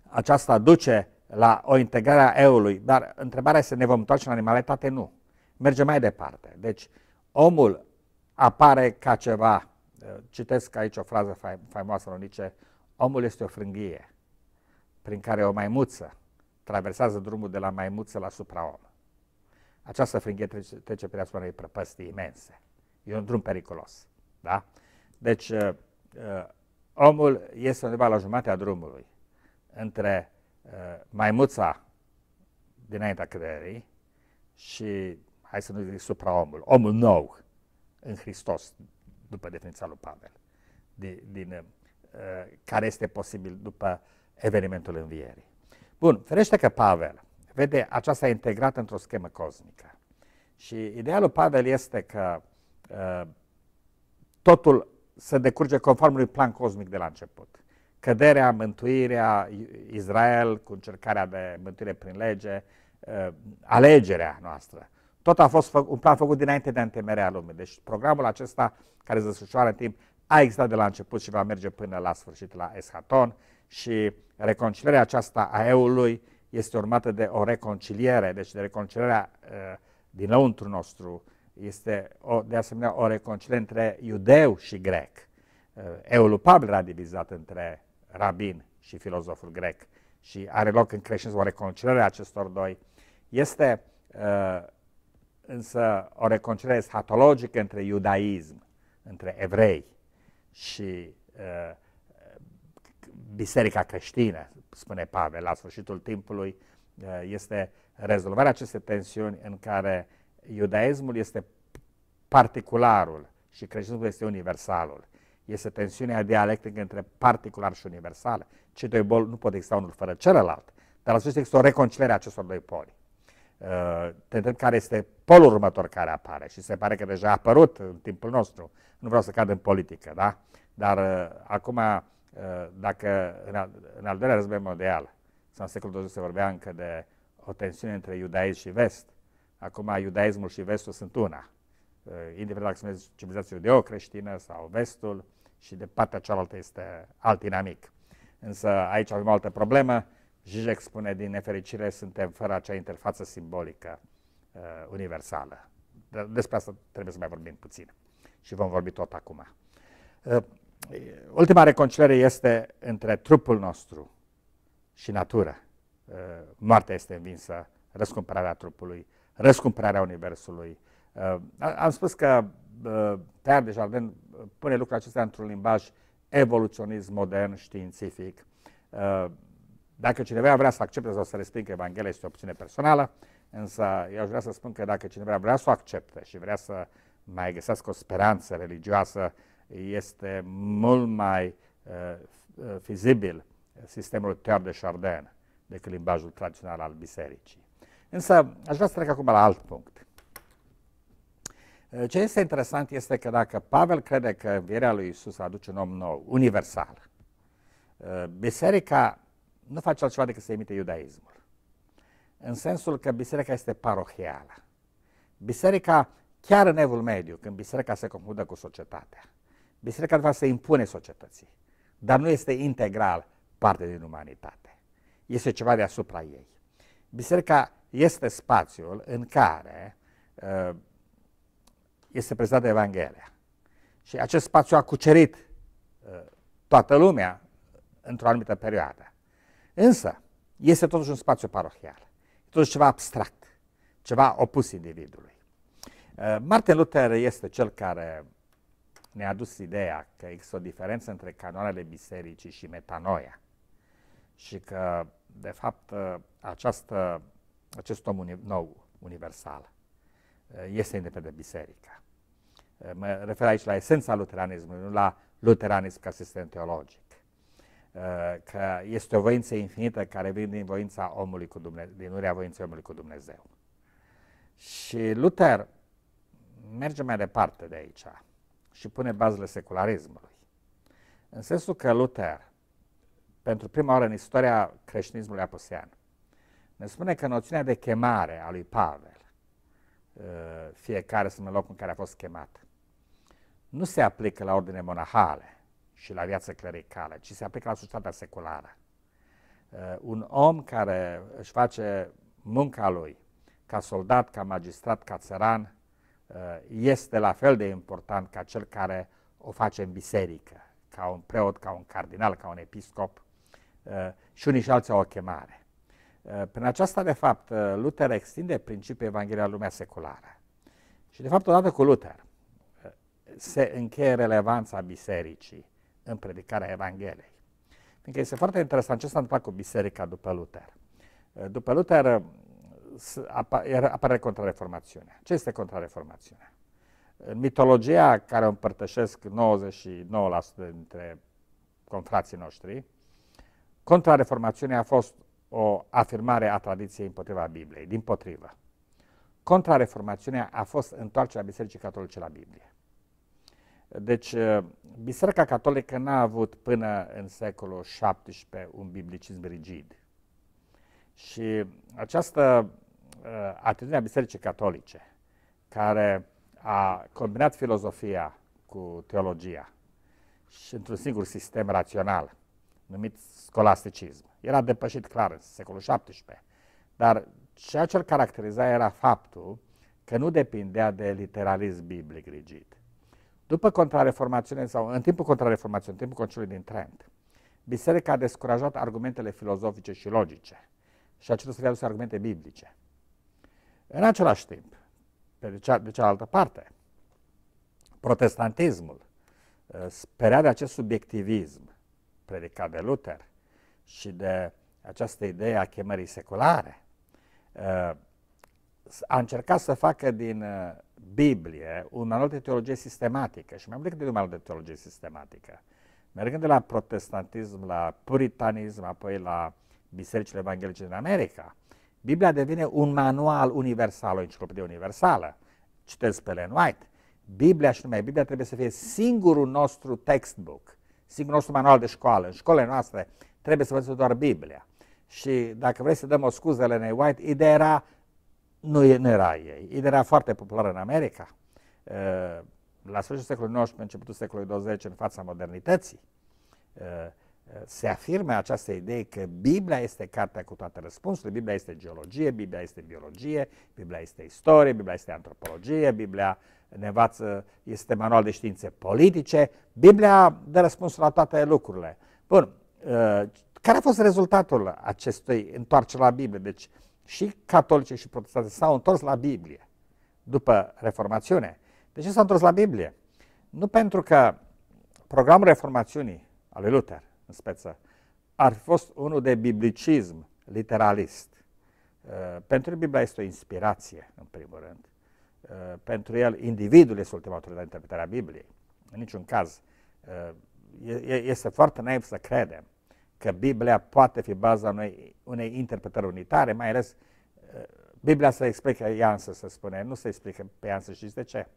aceasta duce la o integrare a eului, dar întrebarea este ne vom întoarce în animalitate? Nu. Merge mai departe. Deci omul apare ca ceva, uh, citesc aici o frază faimoasă nu omul este o frânghie prin care o maimuță traversează drumul de la maimuță la supraom. Această frânghie trece, trece pe asupra unei prăpăstii imense. E un drum periculos. Da? Deci, uh, uh omul este undeva la jumatea drumului între uh, maimuța dinaintea creierii și, hai să nu zic supraomul, omul nou în Hristos, după definiția lui Pavel, din, din, uh, care este posibil după uh, evenimentul învierii. Bun, ferește că Pavel vede aceasta integrată într-o schemă cosmică. Și ideea lui Pavel este că uh, totul se decurge conform unui plan cosmic de la început. Căderea, mântuirea, Israel cu încercarea de mântuire prin lege, uh, alegerea noastră. Tot a fost un plan făcut dinainte de întemerea lumii. Deci programul acesta care se desfășoară în timp a existat de la început și va merge până la sfârșit la Eschaton și reconcilierea aceasta a eului este urmată de o reconciliere, deci de reconcilierea lăuntru uh, nostru. Este o, de asemenea o reconciliere între iudeu și grec. Uh, eul lui Pavel era divizat între rabin și filozoful grec și are loc în creștinism o reconciliere a acestor doi. Este uh, însă o reconciliere eschatologică între iudaism, între evrei și uh, biserica creștină, spune Pavel, la sfârșitul timpului, eh, este rezolvarea acestei tensiuni în care iudaismul este particularul și creștinismul este universalul. Este tensiunea dialectică între particular și universal. Cei doi boli nu pot exista unul fără celălalt, dar la sfârșit există o reconciliere a acestor doi poli. Eh, te întreb care este polul următor care apare și se pare că deja a apărut în timpul nostru. Nu vreau să cad în politică, da? Dar eh, acum Eh, dacă în al, în al doilea război mondial sau în secolul XX, se vorbea încă de o tensiune între iudaism și vest, acum iudaismul și vestul sunt una. Eh, indiferent dacă sunteți numește civilizația iudeo-creștină sau vestul și de partea cealaltă este alt dinamic. Însă aici avem o altă problemă. Zizek spune, din nefericire, suntem fără acea interfață simbolică uh, universală. Despre asta trebuie să mai vorbim puțin și vom vorbi tot acum. Uh, ultima reconciliere este între trupul nostru și natura. Moartea este învinsă, răscumpărarea trupului, răscumpărarea Universului. Am spus că Tear de Jardin pune lucrurile acestea într-un limbaj evoluționist modern, științific. Dacă cineva vrea să accepte sau să respingă Evanghelia, este o opțiune personală, însă eu aș vrea să spun că dacă cineva vrea să o accepte și vrea să mai găsească o speranță religioasă este mult mai uh, uh, fizibil sistemul Ter de Chardin decât limbajul tradițional al bisericii. Însă aș vrea să trec acum la alt punct. Uh, ce este interesant este că dacă Pavel crede că învierea lui Isus aduce un om nou, universal, biserica nu face altceva decât să imite iudaismul. În sensul că biserica este parohială. Biserica, chiar în evul mediu, când biserica se confundă cu societatea, Biserica fapt se impune societății, dar nu este integral parte din umanitate. Este ceva deasupra ei. Biserica este spațiul în care uh, este prezentată Evanghelia. Și acest spațiu a cucerit uh, toată lumea într-o anumită perioadă. Însă, este totuși un spațiu parohial. Totuși ceva abstract, ceva opus individului. Uh, Martin Luther este cel care ne-a dus ideea că există o diferență între canoanele bisericii și metanoia și că, de fapt, această, acest om uni, nou, universal, este independent de biserică. Mă refer aici la esența luteranismului, nu la luteranism ca sistem teologic. Că este o voință infinită care vine din voința omului cu Dumnezeu, din urea voinței omului cu Dumnezeu. Și Luther merge mai departe de aici și pune bazele secularismului. În sensul că Luther, pentru prima oară în istoria creștinismului apusean, ne spune că noțiunea de chemare a lui Pavel, uh, fiecare sunt în locul în care a fost chemat, nu se aplică la ordine monahale și la viață clericală, ci se aplică la societatea seculară. Uh, un om care își face munca lui ca soldat, ca magistrat, ca țăran, Uh, este la fel de important ca cel care o face în biserică, ca un preot, ca un cardinal, ca un episcop uh, și unii și alții au o chemare. Uh, prin aceasta, de fapt, Luther extinde principiul Evangheliei la lumea seculară. Și, de fapt, odată cu Luther se încheie relevanța bisericii în predicarea Evangheliei. Fiindcă este foarte interesant ce s-a întâmplat cu biserica după Luther. După Luther, apare contrareformațiunea. Ce este contrareformațiunea? În mitologia care o împărtășesc 99% dintre confrații noștri, contrareformațiunea a fost o afirmare a tradiției împotriva Bibliei, din potrivă. Contrareformațiunea a fost întoarcerea Bisericii Catolice la Biblie. Deci, uh, Biserica Catolică n-a avut până în secolul XVII un biblicism rigid. Și această Uh, atitudinea Bisericii Catolice, care a combinat filozofia cu teologia și într-un singur sistem rațional, numit scolasticism. Era depășit clar în secolul XVII, dar ceea ce îl caracteriza era faptul că nu depindea de literalism biblic rigid. După contrareformațiune sau în timpul contrareformației, în timpul Conciliului din Trent, Biserica a descurajat argumentele filozofice și logice și a acestea să au argumente biblice. În același timp, pe de, cea, de cealaltă parte, protestantismul uh, sperea de acest subiectivism predicat de Luther și de această idee a chemării seculare, uh, a încercat să facă din uh, Biblie un manual de teologie sistematică și mai mult decât un manual de teologie sistematică. Mergând de la protestantism la puritanism, apoi la bisericile evanghelice din America, Biblia devine un manual universal, o enciclopedie universală. Citesc pe Len White. Biblia și numai Biblia trebuie să fie singurul nostru textbook, singurul nostru manual de școală. În școlile noastre trebuie să văzut doar Biblia. Și dacă vrei să dăm o scuză Lenei White, ideea era, nu, nu era ei, ideea era foarte populară în America. Uh, la sfârșitul secolului XIX, începutul secolului 20, în fața modernității. Uh, se afirme această idee că Biblia este cartea cu toate răspunsurile, Biblia este geologie, Biblia este biologie, Biblia este istorie, Biblia este antropologie, Biblia ne învață, este manual de științe politice, Biblia dă răspuns la toate lucrurile. Bun, uh, care a fost rezultatul acestui întoarcere la Biblie? Deci și catolice și protestanți s-au întors la Biblie după reformațiune. De ce s-au întors la Biblie? Nu pentru că programul reformațiunii al lui Luther în speță, ar fi fost unul de biblicism literalist. Uh, pentru el, Biblia este o inspirație, în primul rând. Uh, pentru el, individul este ultima autoritate de interpretare Bibliei. În niciun caz. Uh, este foarte naiv să credem că Biblia poate fi baza unei, unei interpretări unitare, mai ales Biblia se explică Iansă, să spune, nu se explică pe Iansă, știți de ce?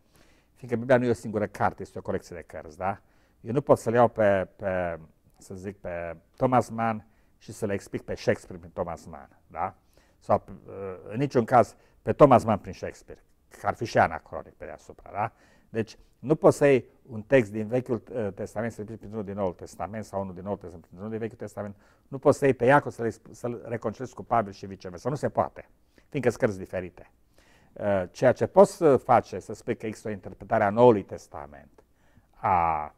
Fiindcă Biblia nu e o singură carte, este o colecție de cărți, da? Eu nu pot să-l iau pe, pe să zic, pe Thomas Mann și să le explic pe Shakespeare prin Thomas Mann, da? Sau uh, în niciun caz pe Thomas Mann prin Shakespeare, că ar fi și anacronic pe deasupra, da? Deci nu poți să iei un text din Vechiul uh, Testament să-l prin unul din Noul Testament sau unul din Noul Testament prin unul din Vechiul Testament. Nu poți să iei pe Iacov să-l, să reconciliezi cu Pavel și viceversa. Nu se poate, fiindcă cărți diferite. Uh, ceea ce poți face, să spui că există o interpretare a Noului Testament, a,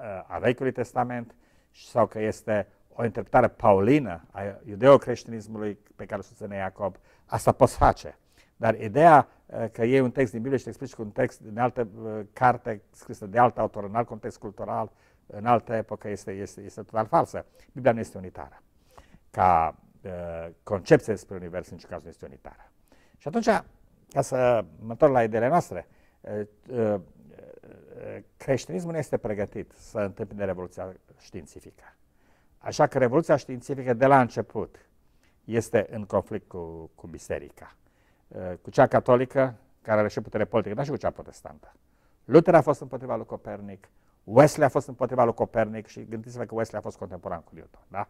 Uh, a Vechiului Testament sau că este o interpretare paulină a iudeocreștinismului pe care o susține Iacob, asta poți face. Dar ideea uh, că e un text din Biblie și te explici cu un text din altă uh, carte scrisă de alt autor, în alt context cultural, în altă epocă, este, este, este total falsă. Biblia nu este unitară. Ca concepție despre univers în niciun caz nu este unitară. Și atunci, ca să mă întorc la ideile noastre, creștinismul nu este pregătit să întâmpine revoluția științifică. Așa că revoluția științifică de la început este în conflict cu, cu biserica, uh, cu cea catolică, care are și putere politică, dar și cu cea protestantă. Luther a fost împotriva lui Copernic, Wesley a fost împotriva lui Copernic și gândiți-vă că Wesley a fost contemporan cu Newton. Da?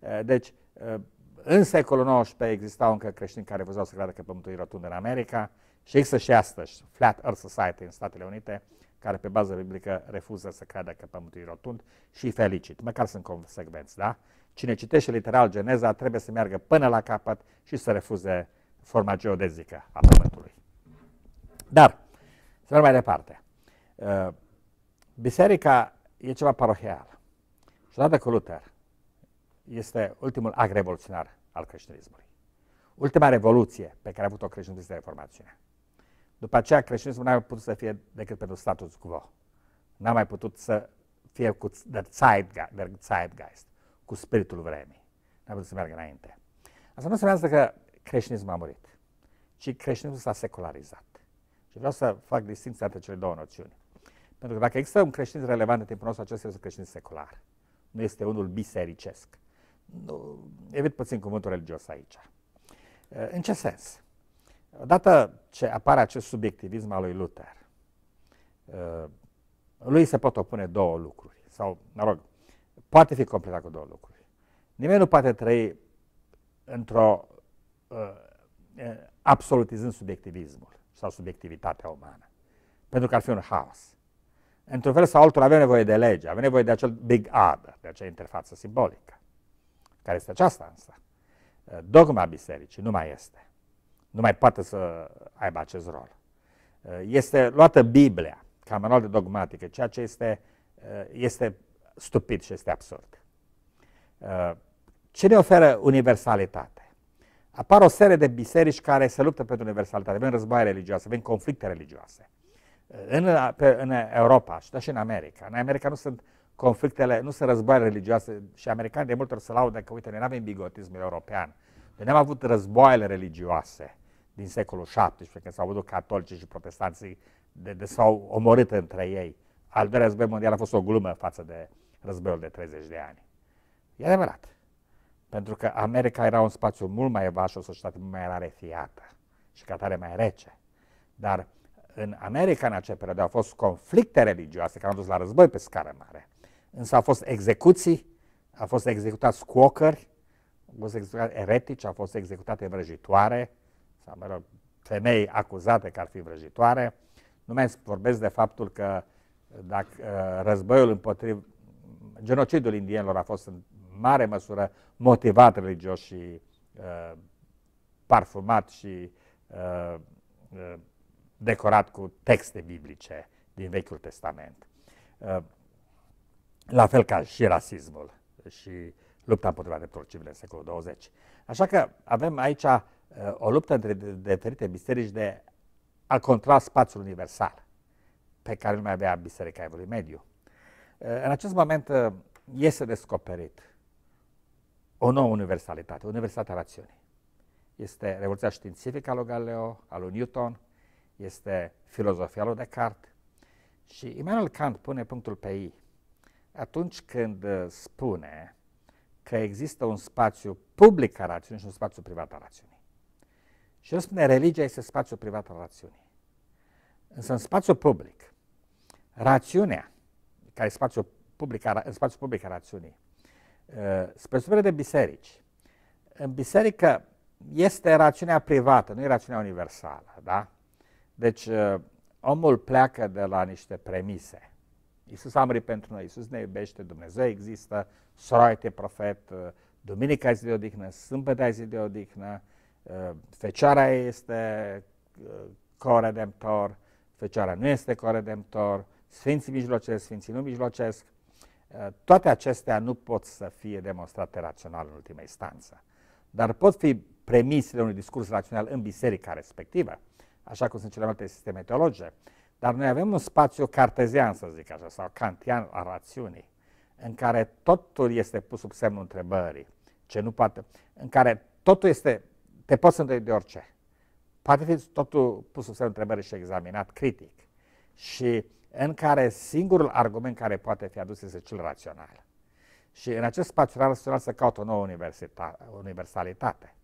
Uh, deci, uh, în secolul XIX existau încă creștini care văzau să creadă că Pământul e rotund în America, și există și astăzi Flat Earth Society în Statele Unite, care pe bază biblică refuză să creadă că Pământul e rotund și felicit, măcar sunt consecvenți, da? Cine citește literal Geneza trebuie să meargă până la capăt și să refuze forma geodezică a Pământului. Dar, să merg mai departe. Uh, biserica e ceva parohial. Și odată cu Luther, este ultimul act revoluționar al creștinismului. Ultima revoluție pe care a avut-o creștinismul este reformațiunea. După aceea creștinismul n-a mai putut să fie decât pentru status quo. N-a mai putut să fie cu der Zeitgeist, der Zeitgeist cu spiritul vremii. N-a putut să meargă înainte. Asta nu înseamnă că creștinismul a murit, ci creștinismul s-a secularizat. Și vreau să fac distinția între cele două noțiuni. Pentru că dacă există un creștinism relevant în timpul nostru, acesta este un creștinism secular. Nu este unul bisericesc. Nu, evit puțin cuvântul religios aici. În ce sens? Odată ce apare acest subiectivism al lui Luther, uh, lui se pot opune două lucruri, sau, mă rog, poate fi completat cu două lucruri. Nimeni nu poate trăi într-o uh, uh, absolutizând subiectivismul sau subiectivitatea umană, pentru că ar fi un haos. Într-un fel sau altul avem nevoie de lege, avem nevoie de acel big ad, de acea interfață simbolică, care este aceasta însă. Dogma bisericii nu mai este nu mai poate să aibă acest rol. Uh, este luată Biblia ca manual de dogmatică, ceea ce este, uh, este stupid și este absurd. Uh, ce ne oferă universalitate? Apar o serie de biserici care se luptă pentru universalitate. Avem războaie religioase, avem conflicte religioase. În, pe, în Europa și, da, și în America. În America nu sunt conflictele, nu sunt războaie religioase și americanii de multe ori se laudă că, uite, noi nu avem bigotismul european. Noi ne am avut războaiele religioase din secolul XVII, când s-au văzut catolicii și protestanții de, de, s-au omorât între ei. Al doilea război mondial a fost o glumă față de războiul de 30 de ani. E adevărat. Pentru că America era un spațiu mult mai vast și o societate mult mai rarefiată și ca tare mai rece. Dar în America, în acea perioadă, au fost conflicte religioase care au dus la război pe scară mare. Însă au fost execuții, au fost executați cuocări, au fost executați eretici, au fost executate vrăjitoare, sau, mă rog, femei acuzate că ar fi vrăjitoare. Nu mai vorbesc de faptul că uh, dacă uh, războiul împotriva, genocidul indienilor a fost în mare măsură motivat religios și uh, parfumat și decorat cu texte biblice din Vechiul Testament. la fel ca și rasismul și lupta împotriva drepturilor civile în secolul 20. Așa că avem aici o luptă între diferite biserici de a controla spațiul universal pe care nu mai avea Biserica Evului Mediu. Eh, în acest moment eh, este descoperit o nouă universalitate, universalitatea rațiunii. Este revoluția științifică a lui Galileo, a lui Newton, este filozofia lui Descartes și Immanuel Kant pune punctul pe ei atunci când eh, spune că există un spațiu public a rațiunii și un spațiu privat a rațiunii. Și el spune, religia este spațiul privat al rațiunii. Însă în spațiul public, rațiunea, care e spațiul public, în spațiul public al rațiunii, uh, spre supere de biserici, în biserică este rațiunea privată, nu e rațiunea universală, da? Deci uh, omul pleacă de la niște premise. Iisus a murit pentru noi, Iisus ne iubește, Dumnezeu există, soroite profet, uh, duminica e zi de odihnă, sâmbătă e zi de odihnă, Uh, fecioara este uh, coredemptor, Fecioara nu este coredemptor, Sfinții mijlocesc, Sfinții nu mijlocesc. Uh, toate acestea nu pot să fie demonstrate rațional în ultima instanță, dar pot fi premisele unui discurs rațional în biserica respectivă, așa cum sunt cele multe sisteme teologice. Dar noi avem un spațiu cartezian, să zic așa, sau kantian a rațiunii, în care totul este pus sub semnul întrebării, ce nu poate, în care totul este te poți întrebi de orice. Poate fi totul pus sub semnul întrebării și examinat critic. Și în care singurul argument care poate fi adus este cel rațional. Și în acest spațiu rațional se caută o nouă universalitate.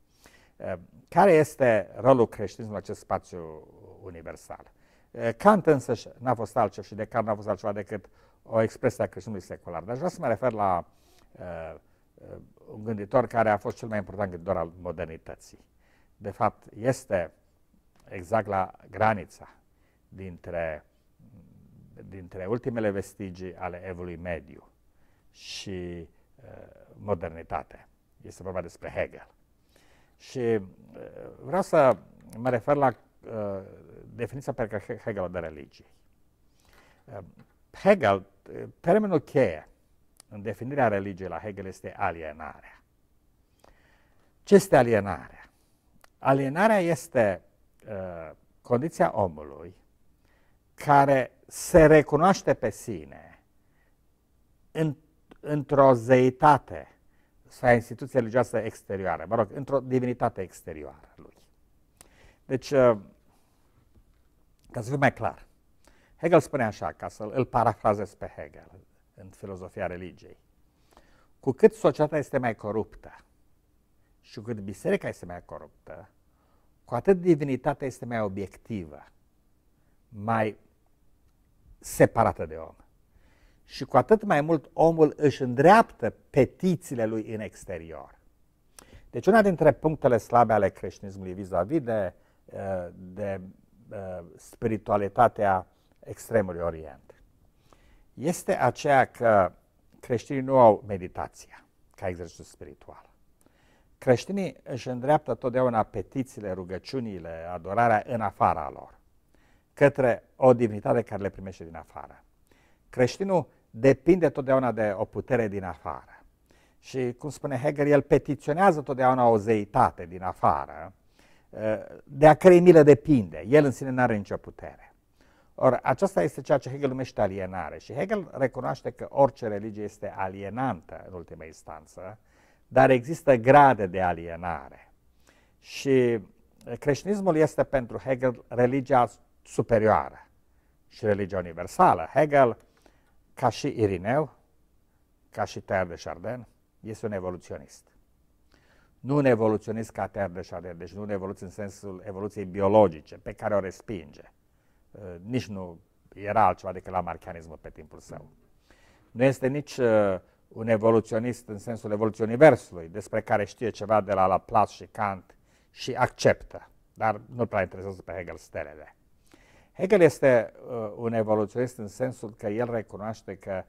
Eh, care este rolul creștinismului în acest spațiu universal? Eh, Kant însă n-a fost altceva și de Kant n-a fost altceva decât o expresie a creștinului secular. Dar aș vrea să mă refer la uh, Uh, un gânditor care a fost cel mai important gânditor al modernității. De fapt, este exact la granița dintre, dintre ultimele vestigii ale evului mediu și uh, modernitate. Este vorba despre Hegel. Și uh, vreau să mă refer la uh, definiția pe care Hegel o dă religiei. Uh, Hegel, uh, termenul cheie în definirea religiei la Hegel este alienarea. Ce este alienarea? Alienarea este uh, condiția omului care se recunoaște pe sine în, într-o zeitate sau instituție religioasă exterioară, mă rog, într-o divinitate exterioară lui. Deci, uh, ca să fiu mai clar, Hegel spune așa, ca să îl parafrazez pe Hegel, în filozofia religiei. Cu cât societatea este mai coruptă și cu cât biserica este mai coruptă, cu atât divinitatea este mai obiectivă, mai separată de om. Și cu atât mai mult omul își îndreaptă petițiile lui în exterior. Deci una dintre punctele slabe ale creștinismului vis-a-vis -vis de, uh, de, de uh, spiritualitatea extremului Orient este aceea că creștinii nu au meditația ca exercițiu spiritual. Creștinii își îndreaptă totdeauna petițiile, rugăciunile, adorarea în afara lor, către o divinitate care le primește din afară. Creștinul depinde totdeauna de o putere din afară. Și, cum spune Hegel, el petiționează totdeauna o zeitate din afară, eh, de a cărei milă depinde. El în sine nu are nicio putere. Or, aceasta este ceea ce Hegel numește alienare și Hegel recunoaște că orice religie este alienantă în ultima instanță, dar există grade de alienare. Și eh, creștinismul este pentru Hegel religia superioară și religia universală. Hegel, ca și Irineu, ca și Ter de Chardin, este un evoluționist. Nu un evoluționist ca Ter de Chardin, deci nu un evoluție în sensul evoluției biologice, pe care o respinge, Uh, nici nu era altceva decât la marchianismul pe timpul său. Nu este nici uh, un evoluționist în sensul evoluției universului, despre care știe ceva de la Laplace și Kant și acceptă, dar nu prea interesează pe Hegel stelele. Hegel este uh, un evoluționist în sensul că el recunoaște că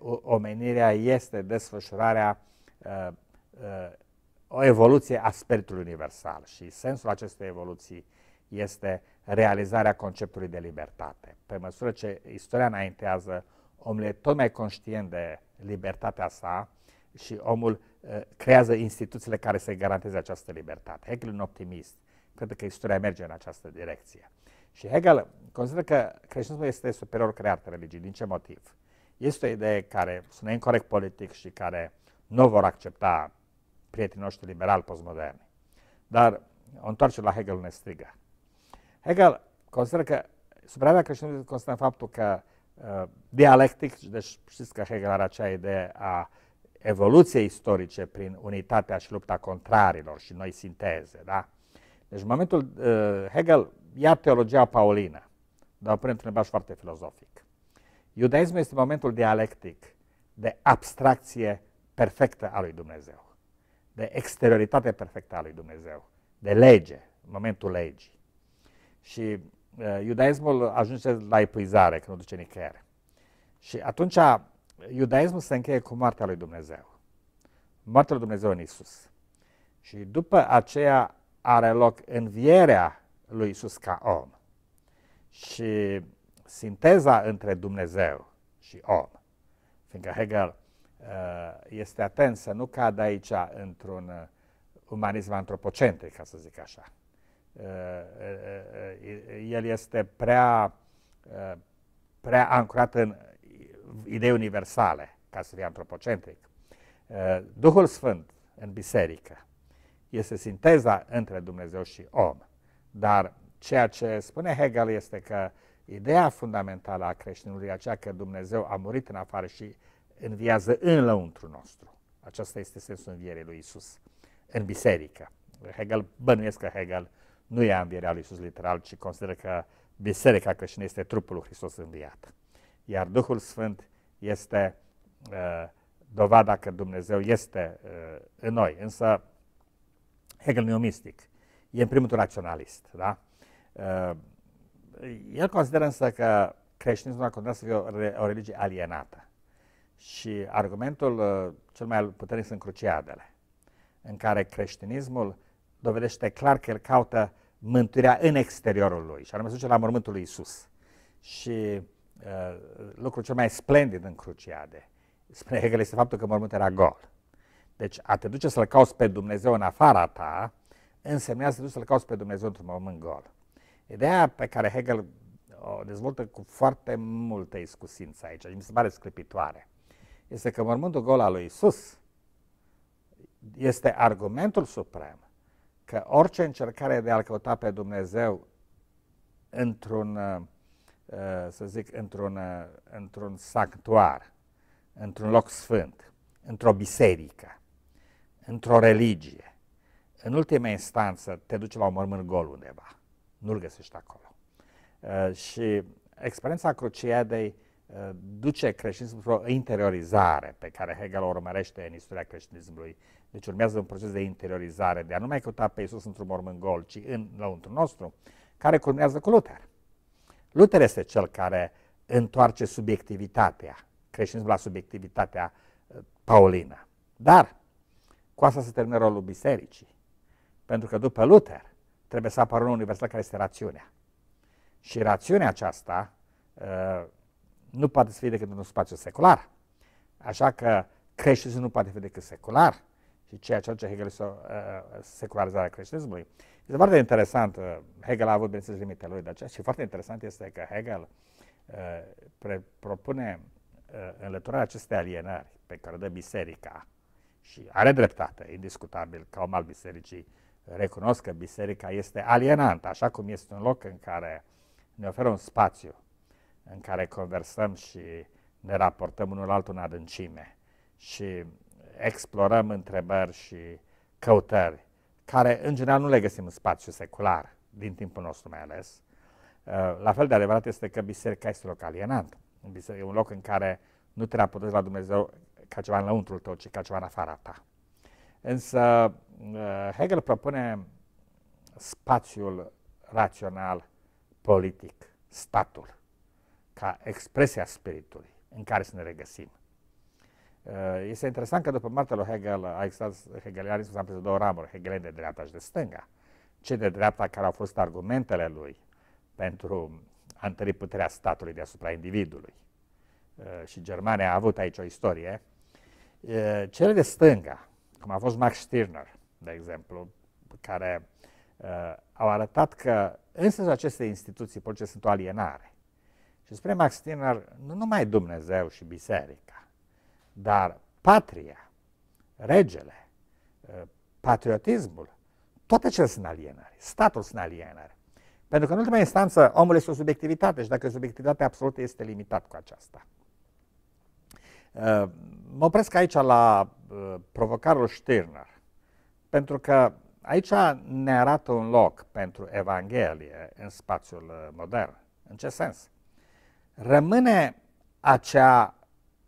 uh, omenirea este desfășurarea uh, uh, o evoluție a spiritului universal și sensul acestei evoluții este realizarea conceptului de libertate. Pe măsură ce istoria înaintează, omul e tot mai conștient de libertatea sa și omul uh, creează instituțiile care să garanteze această libertate. Hegel e un optimist. Cred că istoria merge în această direcție. Și Hegel consideră că creștinismul este superior creat religii. Din ce motiv? Este o idee care sună incorrect politic și care nu vor accepta prietenii noștri liberali postmoderni. Dar o întoarce la Hegel ne strigă. Hegel consideră că supraverea creștinismului în faptul că uh, dialectic, deci știți că Hegel are acea idee a evoluției istorice prin unitatea și lupta contrarilor și noi sinteze, da? Deci în momentul uh, Hegel ia teologia paulină, dar într un limbaj foarte filozofic. Iudaismul este momentul dialectic de abstracție perfectă a lui Dumnezeu, de exterioritate perfectă a lui Dumnezeu, de lege, momentul legii. Și uh, iudaismul ajunge la epuizare, că nu duce nicăieri. Și atunci uh, iudaismul se încheie cu moartea lui Dumnezeu. Moartea lui Dumnezeu în Isus. Și după aceea are loc învierea lui Isus ca om. Și sinteza între Dumnezeu și om. Fiindcă Hegel uh, este atent să nu cadă aici într-un uh, umanism antropocentric, ca să zic așa. Uh, uh, uh, el este prea, prea ancorat în idei universale, ca să fie antropocentric. Duhul Sfânt în biserică este sinteza între Dumnezeu și om, dar ceea ce spune Hegel este că ideea fundamentală a creștinului, aceea că Dumnezeu a murit în afară și înviază în lăuntru nostru. Acesta este sensul învierii lui Isus în biserică. Hegel, bănuiesc că Hegel nu ia învierea lui Iisus literal, ci consideră că biserica creștină este trupul lui Hristos înviat. Iar Duhul Sfânt este uh, dovada că Dumnezeu este uh, în noi. Însă Hegel nu e mistic, e în primul raționalist. Da? Uh, el consideră însă că creștinismul a considerat să fie o, o religie alienată. Și argumentul uh, cel mai puternic sunt cruciadele, în care creștinismul dovedește clar că el caută mântuirea în exteriorul lui și anume se duce la mormântul lui Isus. Și uh, lucrul cel mai splendid în cruciade, spune Hegel, este faptul că mormântul era gol. Deci a te duce să-L cauți pe Dumnezeu în afara ta, însemnează să te duci să-L cauți pe Dumnezeu într-un mormânt gol. Ideea pe care Hegel o dezvoltă cu foarte multă iscusință aici și mi se pare sclipitoare, este că mormântul gol al lui Isus este argumentul suprem că orice încercare de a-L căuta pe Dumnezeu într-un, uh, uh, să zic, într-un, uh, într-un sanctuar, într-un loc sfânt, într-o biserică, într-o religie, în ultima instanță te duce la un mormânt gol undeva. Nu-l găsești acolo. Și experiența cruciadei duce creștinismul într-o interiorizare pe care Hegel o urmărește în istoria creștinismului deci urmează un proces de interiorizare, de a nu mai căuta pe Iisus într-un mormânt gol, ci în, lăuntru nostru, care culmează cu Luther. Luther este cel care întoarce subiectivitatea, creștinismul la subiectivitatea uh, paulină. Dar cu asta se termină rolul bisericii. Pentru că după Luther trebuie să apară un universal care este rațiunea. Și rațiunea aceasta uh, nu poate să fie decât un spațiu secular. Așa că creștinismul nu poate fi decât secular și ceea ce aduce Hegel este secularizarea creștinismului. Este foarte interesant, Hegel a avut, bineînțeles, limite lui, de aceea, și foarte interesant este că Hegel pre- propune înlăturarea acestei alienări pe care o dă biserica și are dreptate, indiscutabil, ca om al bisericii, recunosc că biserica este alienantă, așa cum este un loc în care ne oferă un spațiu în care conversăm și ne raportăm unul altul în adâncime și explorăm întrebări și căutări care în general nu le găsim în spațiu secular, din timpul nostru mai ales. Uh, la fel de adevărat este că biserica este loc alienant. E un loc în care nu te raportezi la Dumnezeu ca ceva înăuntru tău, ci ca ceva în afara ta. Însă uh, Hegel propune spațiul rațional politic, statul, ca expresia spiritului în care să ne regăsim. Eh, este interesant că după moartea lui Hegel a existat hegelianismul s-a două ramuri, Hegel de dreapta și de stânga. Ce de dreapta care au fost argumentele lui pentru a întări puterea statului deasupra individului. Eh, și Germania a avut aici o istorie. Eh, cele de stânga, cum a fost Max Stirner, de exemplu, care au arătat că însă aceste instituții politice sunt o alienare. Și spre Max Stirner, nu numai Dumnezeu și biserica, dar patria, regele, ă, patriotismul, toate cele sunt alienare. Statul sunt alienare. Pentru că, în ultima instanță, omul este o subiectivitate și dacă subiectivitatea absolută este limitat cu aceasta. Ă, mă opresc aici la ă, provocarul Stirner, pentru că aici ne arată un loc pentru Evanghelie în spațiul modern. În ce sens? Rămâne acea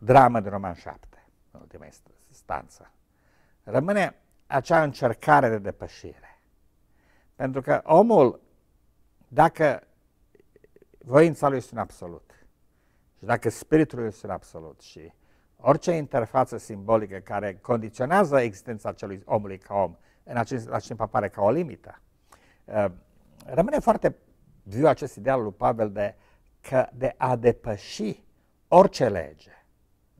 dramă din Roman 7, în ultima instanță. Rămâne acea încercare de depășire. Pentru că omul, dacă voința lui este un absolut și dacă spiritul lui este un absolut și orice interfață simbolică care condiționează existența acelui omului ca om, în acest timp apare ca o limită, uh, rămâne foarte viu acest ideal lui Pavel de, că de a depăși orice lege,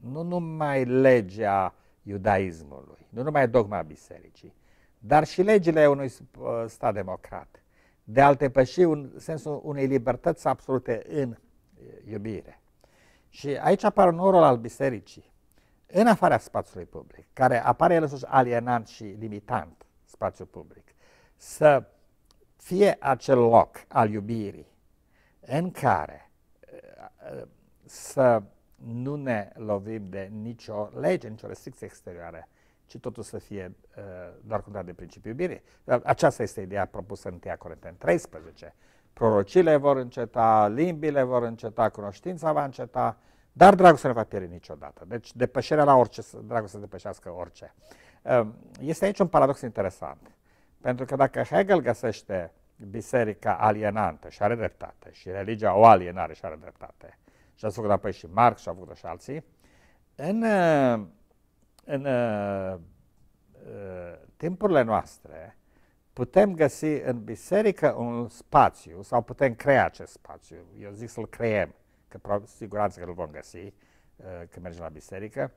nu numai legea iudaismului, nu numai dogma bisericii, dar și legile unui uh, stat democrat, de alte păși, un în sensul unei libertăți absolute în uh, iubire. Și aici apare un rol al bisericii, în afara spațiului public, care apare el însuși alienant și limitant spațiul public, să fie acel loc al iubirii în care uh, să nu ne lovim de nicio lege, nicio restricție exterioară, ci totul să fie uh, doar contrar de principiul iubirii. Aceasta este ideea propusă în 1 Corinteni 13. Prorocile vor înceta, limbile vor înceta, cunoștința va înceta, dar dragostea nu va pieri niciodată. Deci depășirea la orice, dragostea să depășească orice. Um, este aici un paradox interesant. Pentru că dacă Hegel găsește biserica alienantă și are dreptate și religia o alienare și are dreptate, și ați făcut apoi și Marx și a făcut și alții. În, uh, în uh, uh, timpurile noastre putem găsi în biserică un spațiu sau putem crea acest spațiu. Eu zic să-l creem, că probabil, siguranță că îl vom găsi când mergem la biserică.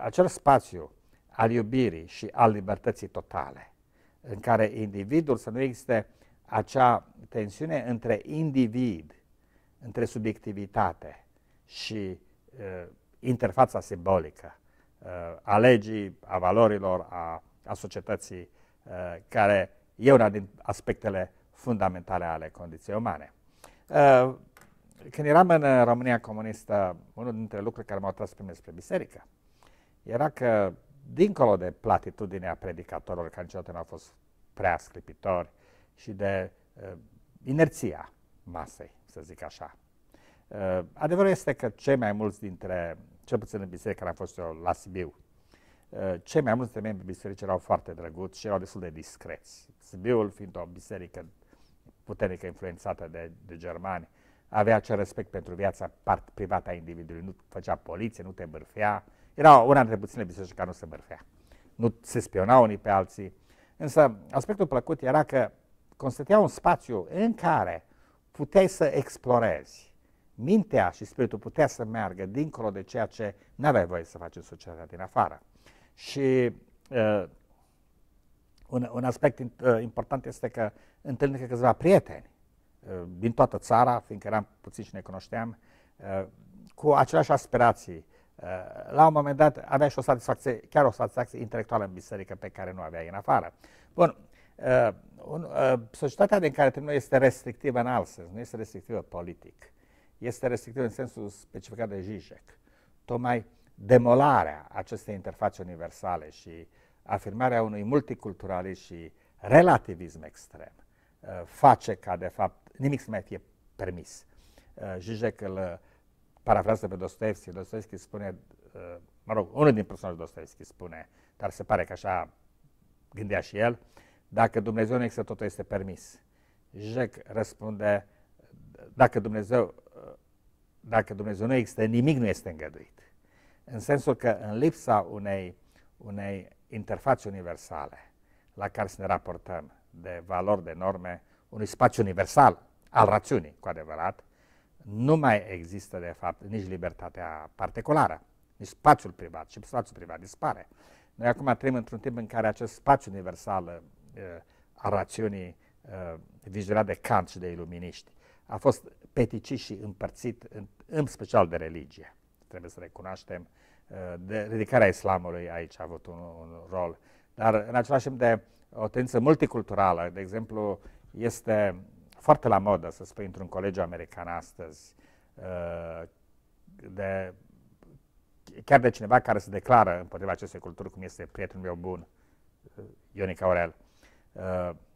Acel spațiu al iubirii și al libertății totale, în care individul să nu existe acea tensiune între individ, între subiectivitate și uh, interfața simbolică uh, a legii, a valorilor, a, a societății, uh, care e una din aspectele fundamentale ale condiției umane. Uh, când eram în România comunistă, unul dintre lucruri care m-au tras pe mine spre biserică era că, dincolo de platitudinea predicatorilor, care niciodată n-au fost prea sclipitori, și de uh, inerția masei, să zic așa, Uh, adevărul este că cei mai mulți dintre, cel puțin în biserică, am fost eu la Sibiu, uh, cei mai mulți dintre membrii bisericii erau foarte drăguți și erau destul de discreți. Sibiul, fiind o biserică puternică influențată de, de germani, avea acel respect pentru viața part, privată a individului, nu făcea poliție, nu te bârfea. Era una dintre puține biserici care nu se bârfea. Nu se spionau unii pe alții. Însă aspectul plăcut era că constituia un spațiu în care puteai să explorezi mintea și spiritul putea să meargă dincolo de ceea ce nu aveai voie să faci în societatea din afară. Și uh, un, un aspect uh, important este că întâlnesc câțiva prieteni uh, din toată țara, fiindcă eram puțin și ne cunoșteam, uh, cu aceleași aspirații. Uh, la un moment dat avea și o satisfacție, chiar o satisfacție intelectuală în biserică pe care nu avea în afară. Bun, uh, un, uh, societatea din care trăim este restrictivă în alt sens, nu este restrictivă politic. Uh, este restrictiv în sensul specificat de Zizek. Tocmai demolarea acestei interfațe universale și afirmarea unui multiculturalism și relativism extrem uh, face ca, de fapt, nimic să mai fie permis. Uh, Zizek îl uh, parafrează pe Dostoevski. Dostoevski spune, mă rog, unul din personajele Dostoevski spune, dar se pare că așa gândea și el, dacă Dumnezeu nu există, totul este permis. Zizek răspunde, dacă Dumnezeu dacă Dumnezeu nu există, nimic nu este îngăduit. În sensul că în lipsa unei, unei interfațe universale la care să ne raportăm de valori, de norme, unui spațiu universal al rațiunii, cu adevărat, nu mai există, de fapt, nici libertatea particulară, nici spațiul privat și spațiul privat dispare. Noi acum trăim într-un timp în care acest spațiu universal uh, al rațiunii uh, eh, vizionat de Kant și de iluminiști a fost peticit și împărțit în, în special de religie. Trebuie să recunoaștem, uh, de ridicarea islamului aici a avut un, un rol. Dar în același timp de o tendință multiculturală, de exemplu, este foarte la modă să spui într-un colegiu american astăzi uh, de, chiar de cineva care se declară împotriva acestei culturi, cum este prietenul meu bun, uh, Ionica Aurel,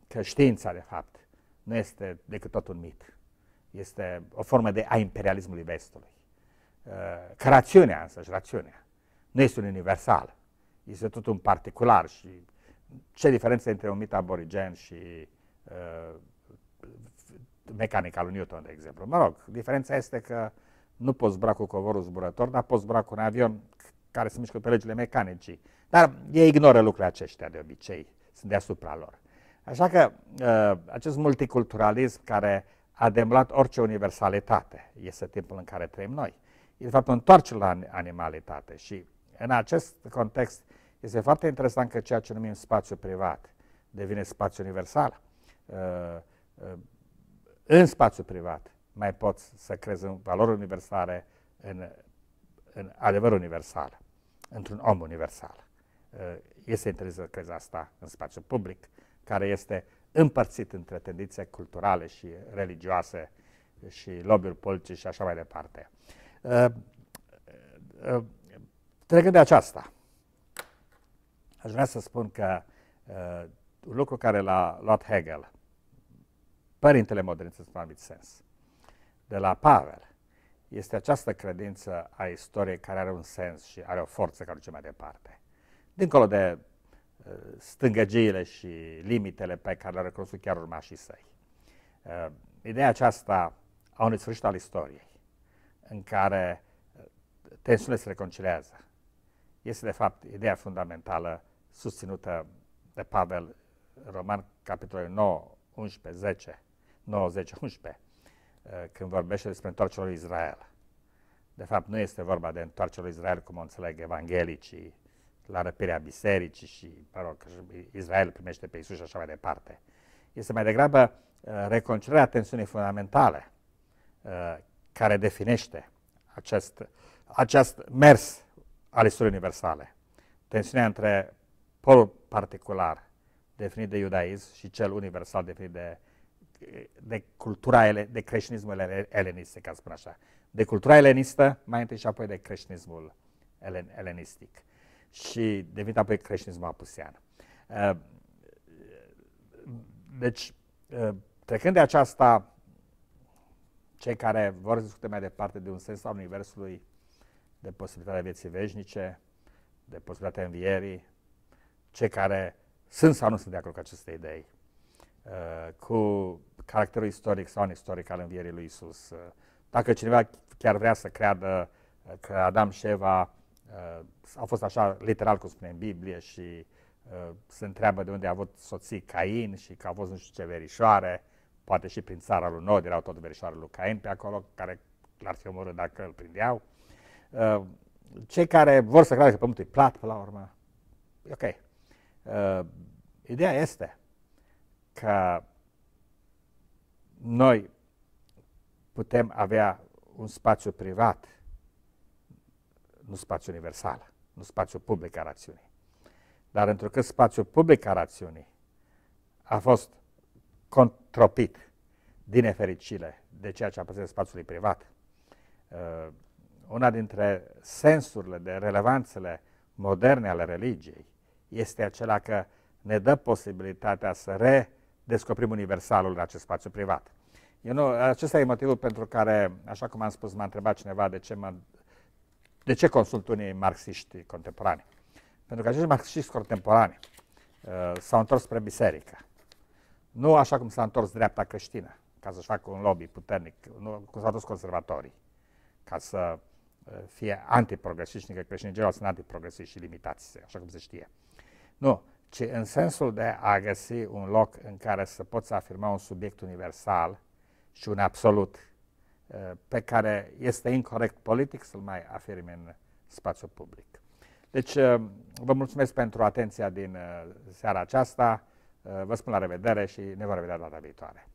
că știința, de fapt, nu este decât tot un mit. Este o formă de a imperialismului vestului. Uh, că rațiunea și rațiunea, nu este un universal. Este tot un particular și ce diferență între un mit aborigen și uh, mecanica lui Newton, de exemplu. Mă rog, diferența este că nu poți zbura cu covorul zburător, dar poți zbura cu un avion care se mișcă pe legile mecanicii. Dar ei ignoră lucrurile acestea de obicei, sunt deasupra lor. Așa că uh, acest multiculturalism care a demlat orice universalitate. Este timpul în care trăim noi. E, de fapt, o întoarcere la animalitate și în acest context este foarte interesant că ceea ce numim spațiu privat devine spațiu universal. Uh, uh, în spațiu privat mai poți să crezi în valori universale, în, în adevăr universal, într-un om universal. Uh, este interesant să crezi asta în spațiu public, care este împărțit între tendințe culturale și religioase și lobby-uri politice și așa mai departe. Uh, uh, uh, trecând de aceasta, aș vrea să spun că uh, un lucru care l-a luat Hegel, părintele modernist într-un anumit sens, de la Pavel, este această credință a istoriei care are un sens și are o forță care duce mai departe. Dincolo de stângăgiile și limitele pe care le recunosc chiar urmașii săi. Uh, ideea aceasta a unui sfârșit al istoriei, în care uh, tensiunile se reconciliază, este de fapt ideea fundamentală susținută de Pavel Roman, capitolul 9, 11, 10, 9, 10, 11, când vorbește despre întoarcerea lui Israel. De fapt, nu este vorba de întoarcerea lui Israel, cum o înțeleg evanghelicii la răpirea bisericii și, mă rog, Israel primește pe Isus și așa mai departe. Este mai degrabă uh, reconcilierea tensiunii fundamentale uh, care definește acest, acest mers al istoriei universale. Tensiunea între polul particular definit de iudaism și cel universal definit de, de cultura, ele, de creștinismul elenistic, ca spun așa. De cultura elenistă, mai întâi și apoi de creștinismul elen, elenistic și devin apoi creștinism apusean. Uh, deci, uh, trecând de aceasta, cei care vor să discute mai departe de un sens al Universului, de posibilitatea vieții veșnice, de posibilitatea învierii, cei care sunt sau nu sunt de acord cu aceste idei, uh, cu caracterul istoric sau anistoric al învierii lui Isus. Dacă cineva chiar vrea să creadă că Adam și Eva Uh, a fost așa literal, cum spune în Biblie, și uh, se întreabă de unde a avut soții Cain și că a fost nu știu ce verișoare, poate și prin țara lui Nod, erau tot verișoare lui Cain pe acolo, care l-ar fi omorât dacă îl prindeau. Uh, cei care vor să creadă că pământul e plat, până la urmă, e ok. Ideea este că noi putem avea un spațiu privat nu spațiu universal, nu spațiu public a rațiunii. Dar întrucât spațiul public a rațiunii a fost contropit din nefericire de ceea ce aparține spațiului privat, uh, una dintre sensurile de relevanțele moderne ale religiei este acela că ne dă posibilitatea să redescoprim universalul în acest spațiu privat. Eu nu, acesta e motivul pentru care, așa cum am spus, m-a întrebat cineva de ce mă de ce consult unii marxiști contemporani? Pentru că acești marxiști contemporani uh, s-au întors spre biserică. Nu așa cum s-a întors dreapta creștină, ca să-și facă un lobby puternic, nu cum s-au întors conservatorii, ca să uh, fie antiprogresiști, că creștinii în general sunt antiprogresiști și limitați, așa cum se știe. Nu, ci în sensul de a găsi un loc în care să poți afirma un subiect universal și un absolut pe care este incorrect politic să-l mai afirme în spațiu public. Deci, uh, vă mulțumesc pentru atenția din uh, seara aceasta, uh, vă spun la revedere și ne vom revedea data viitoare.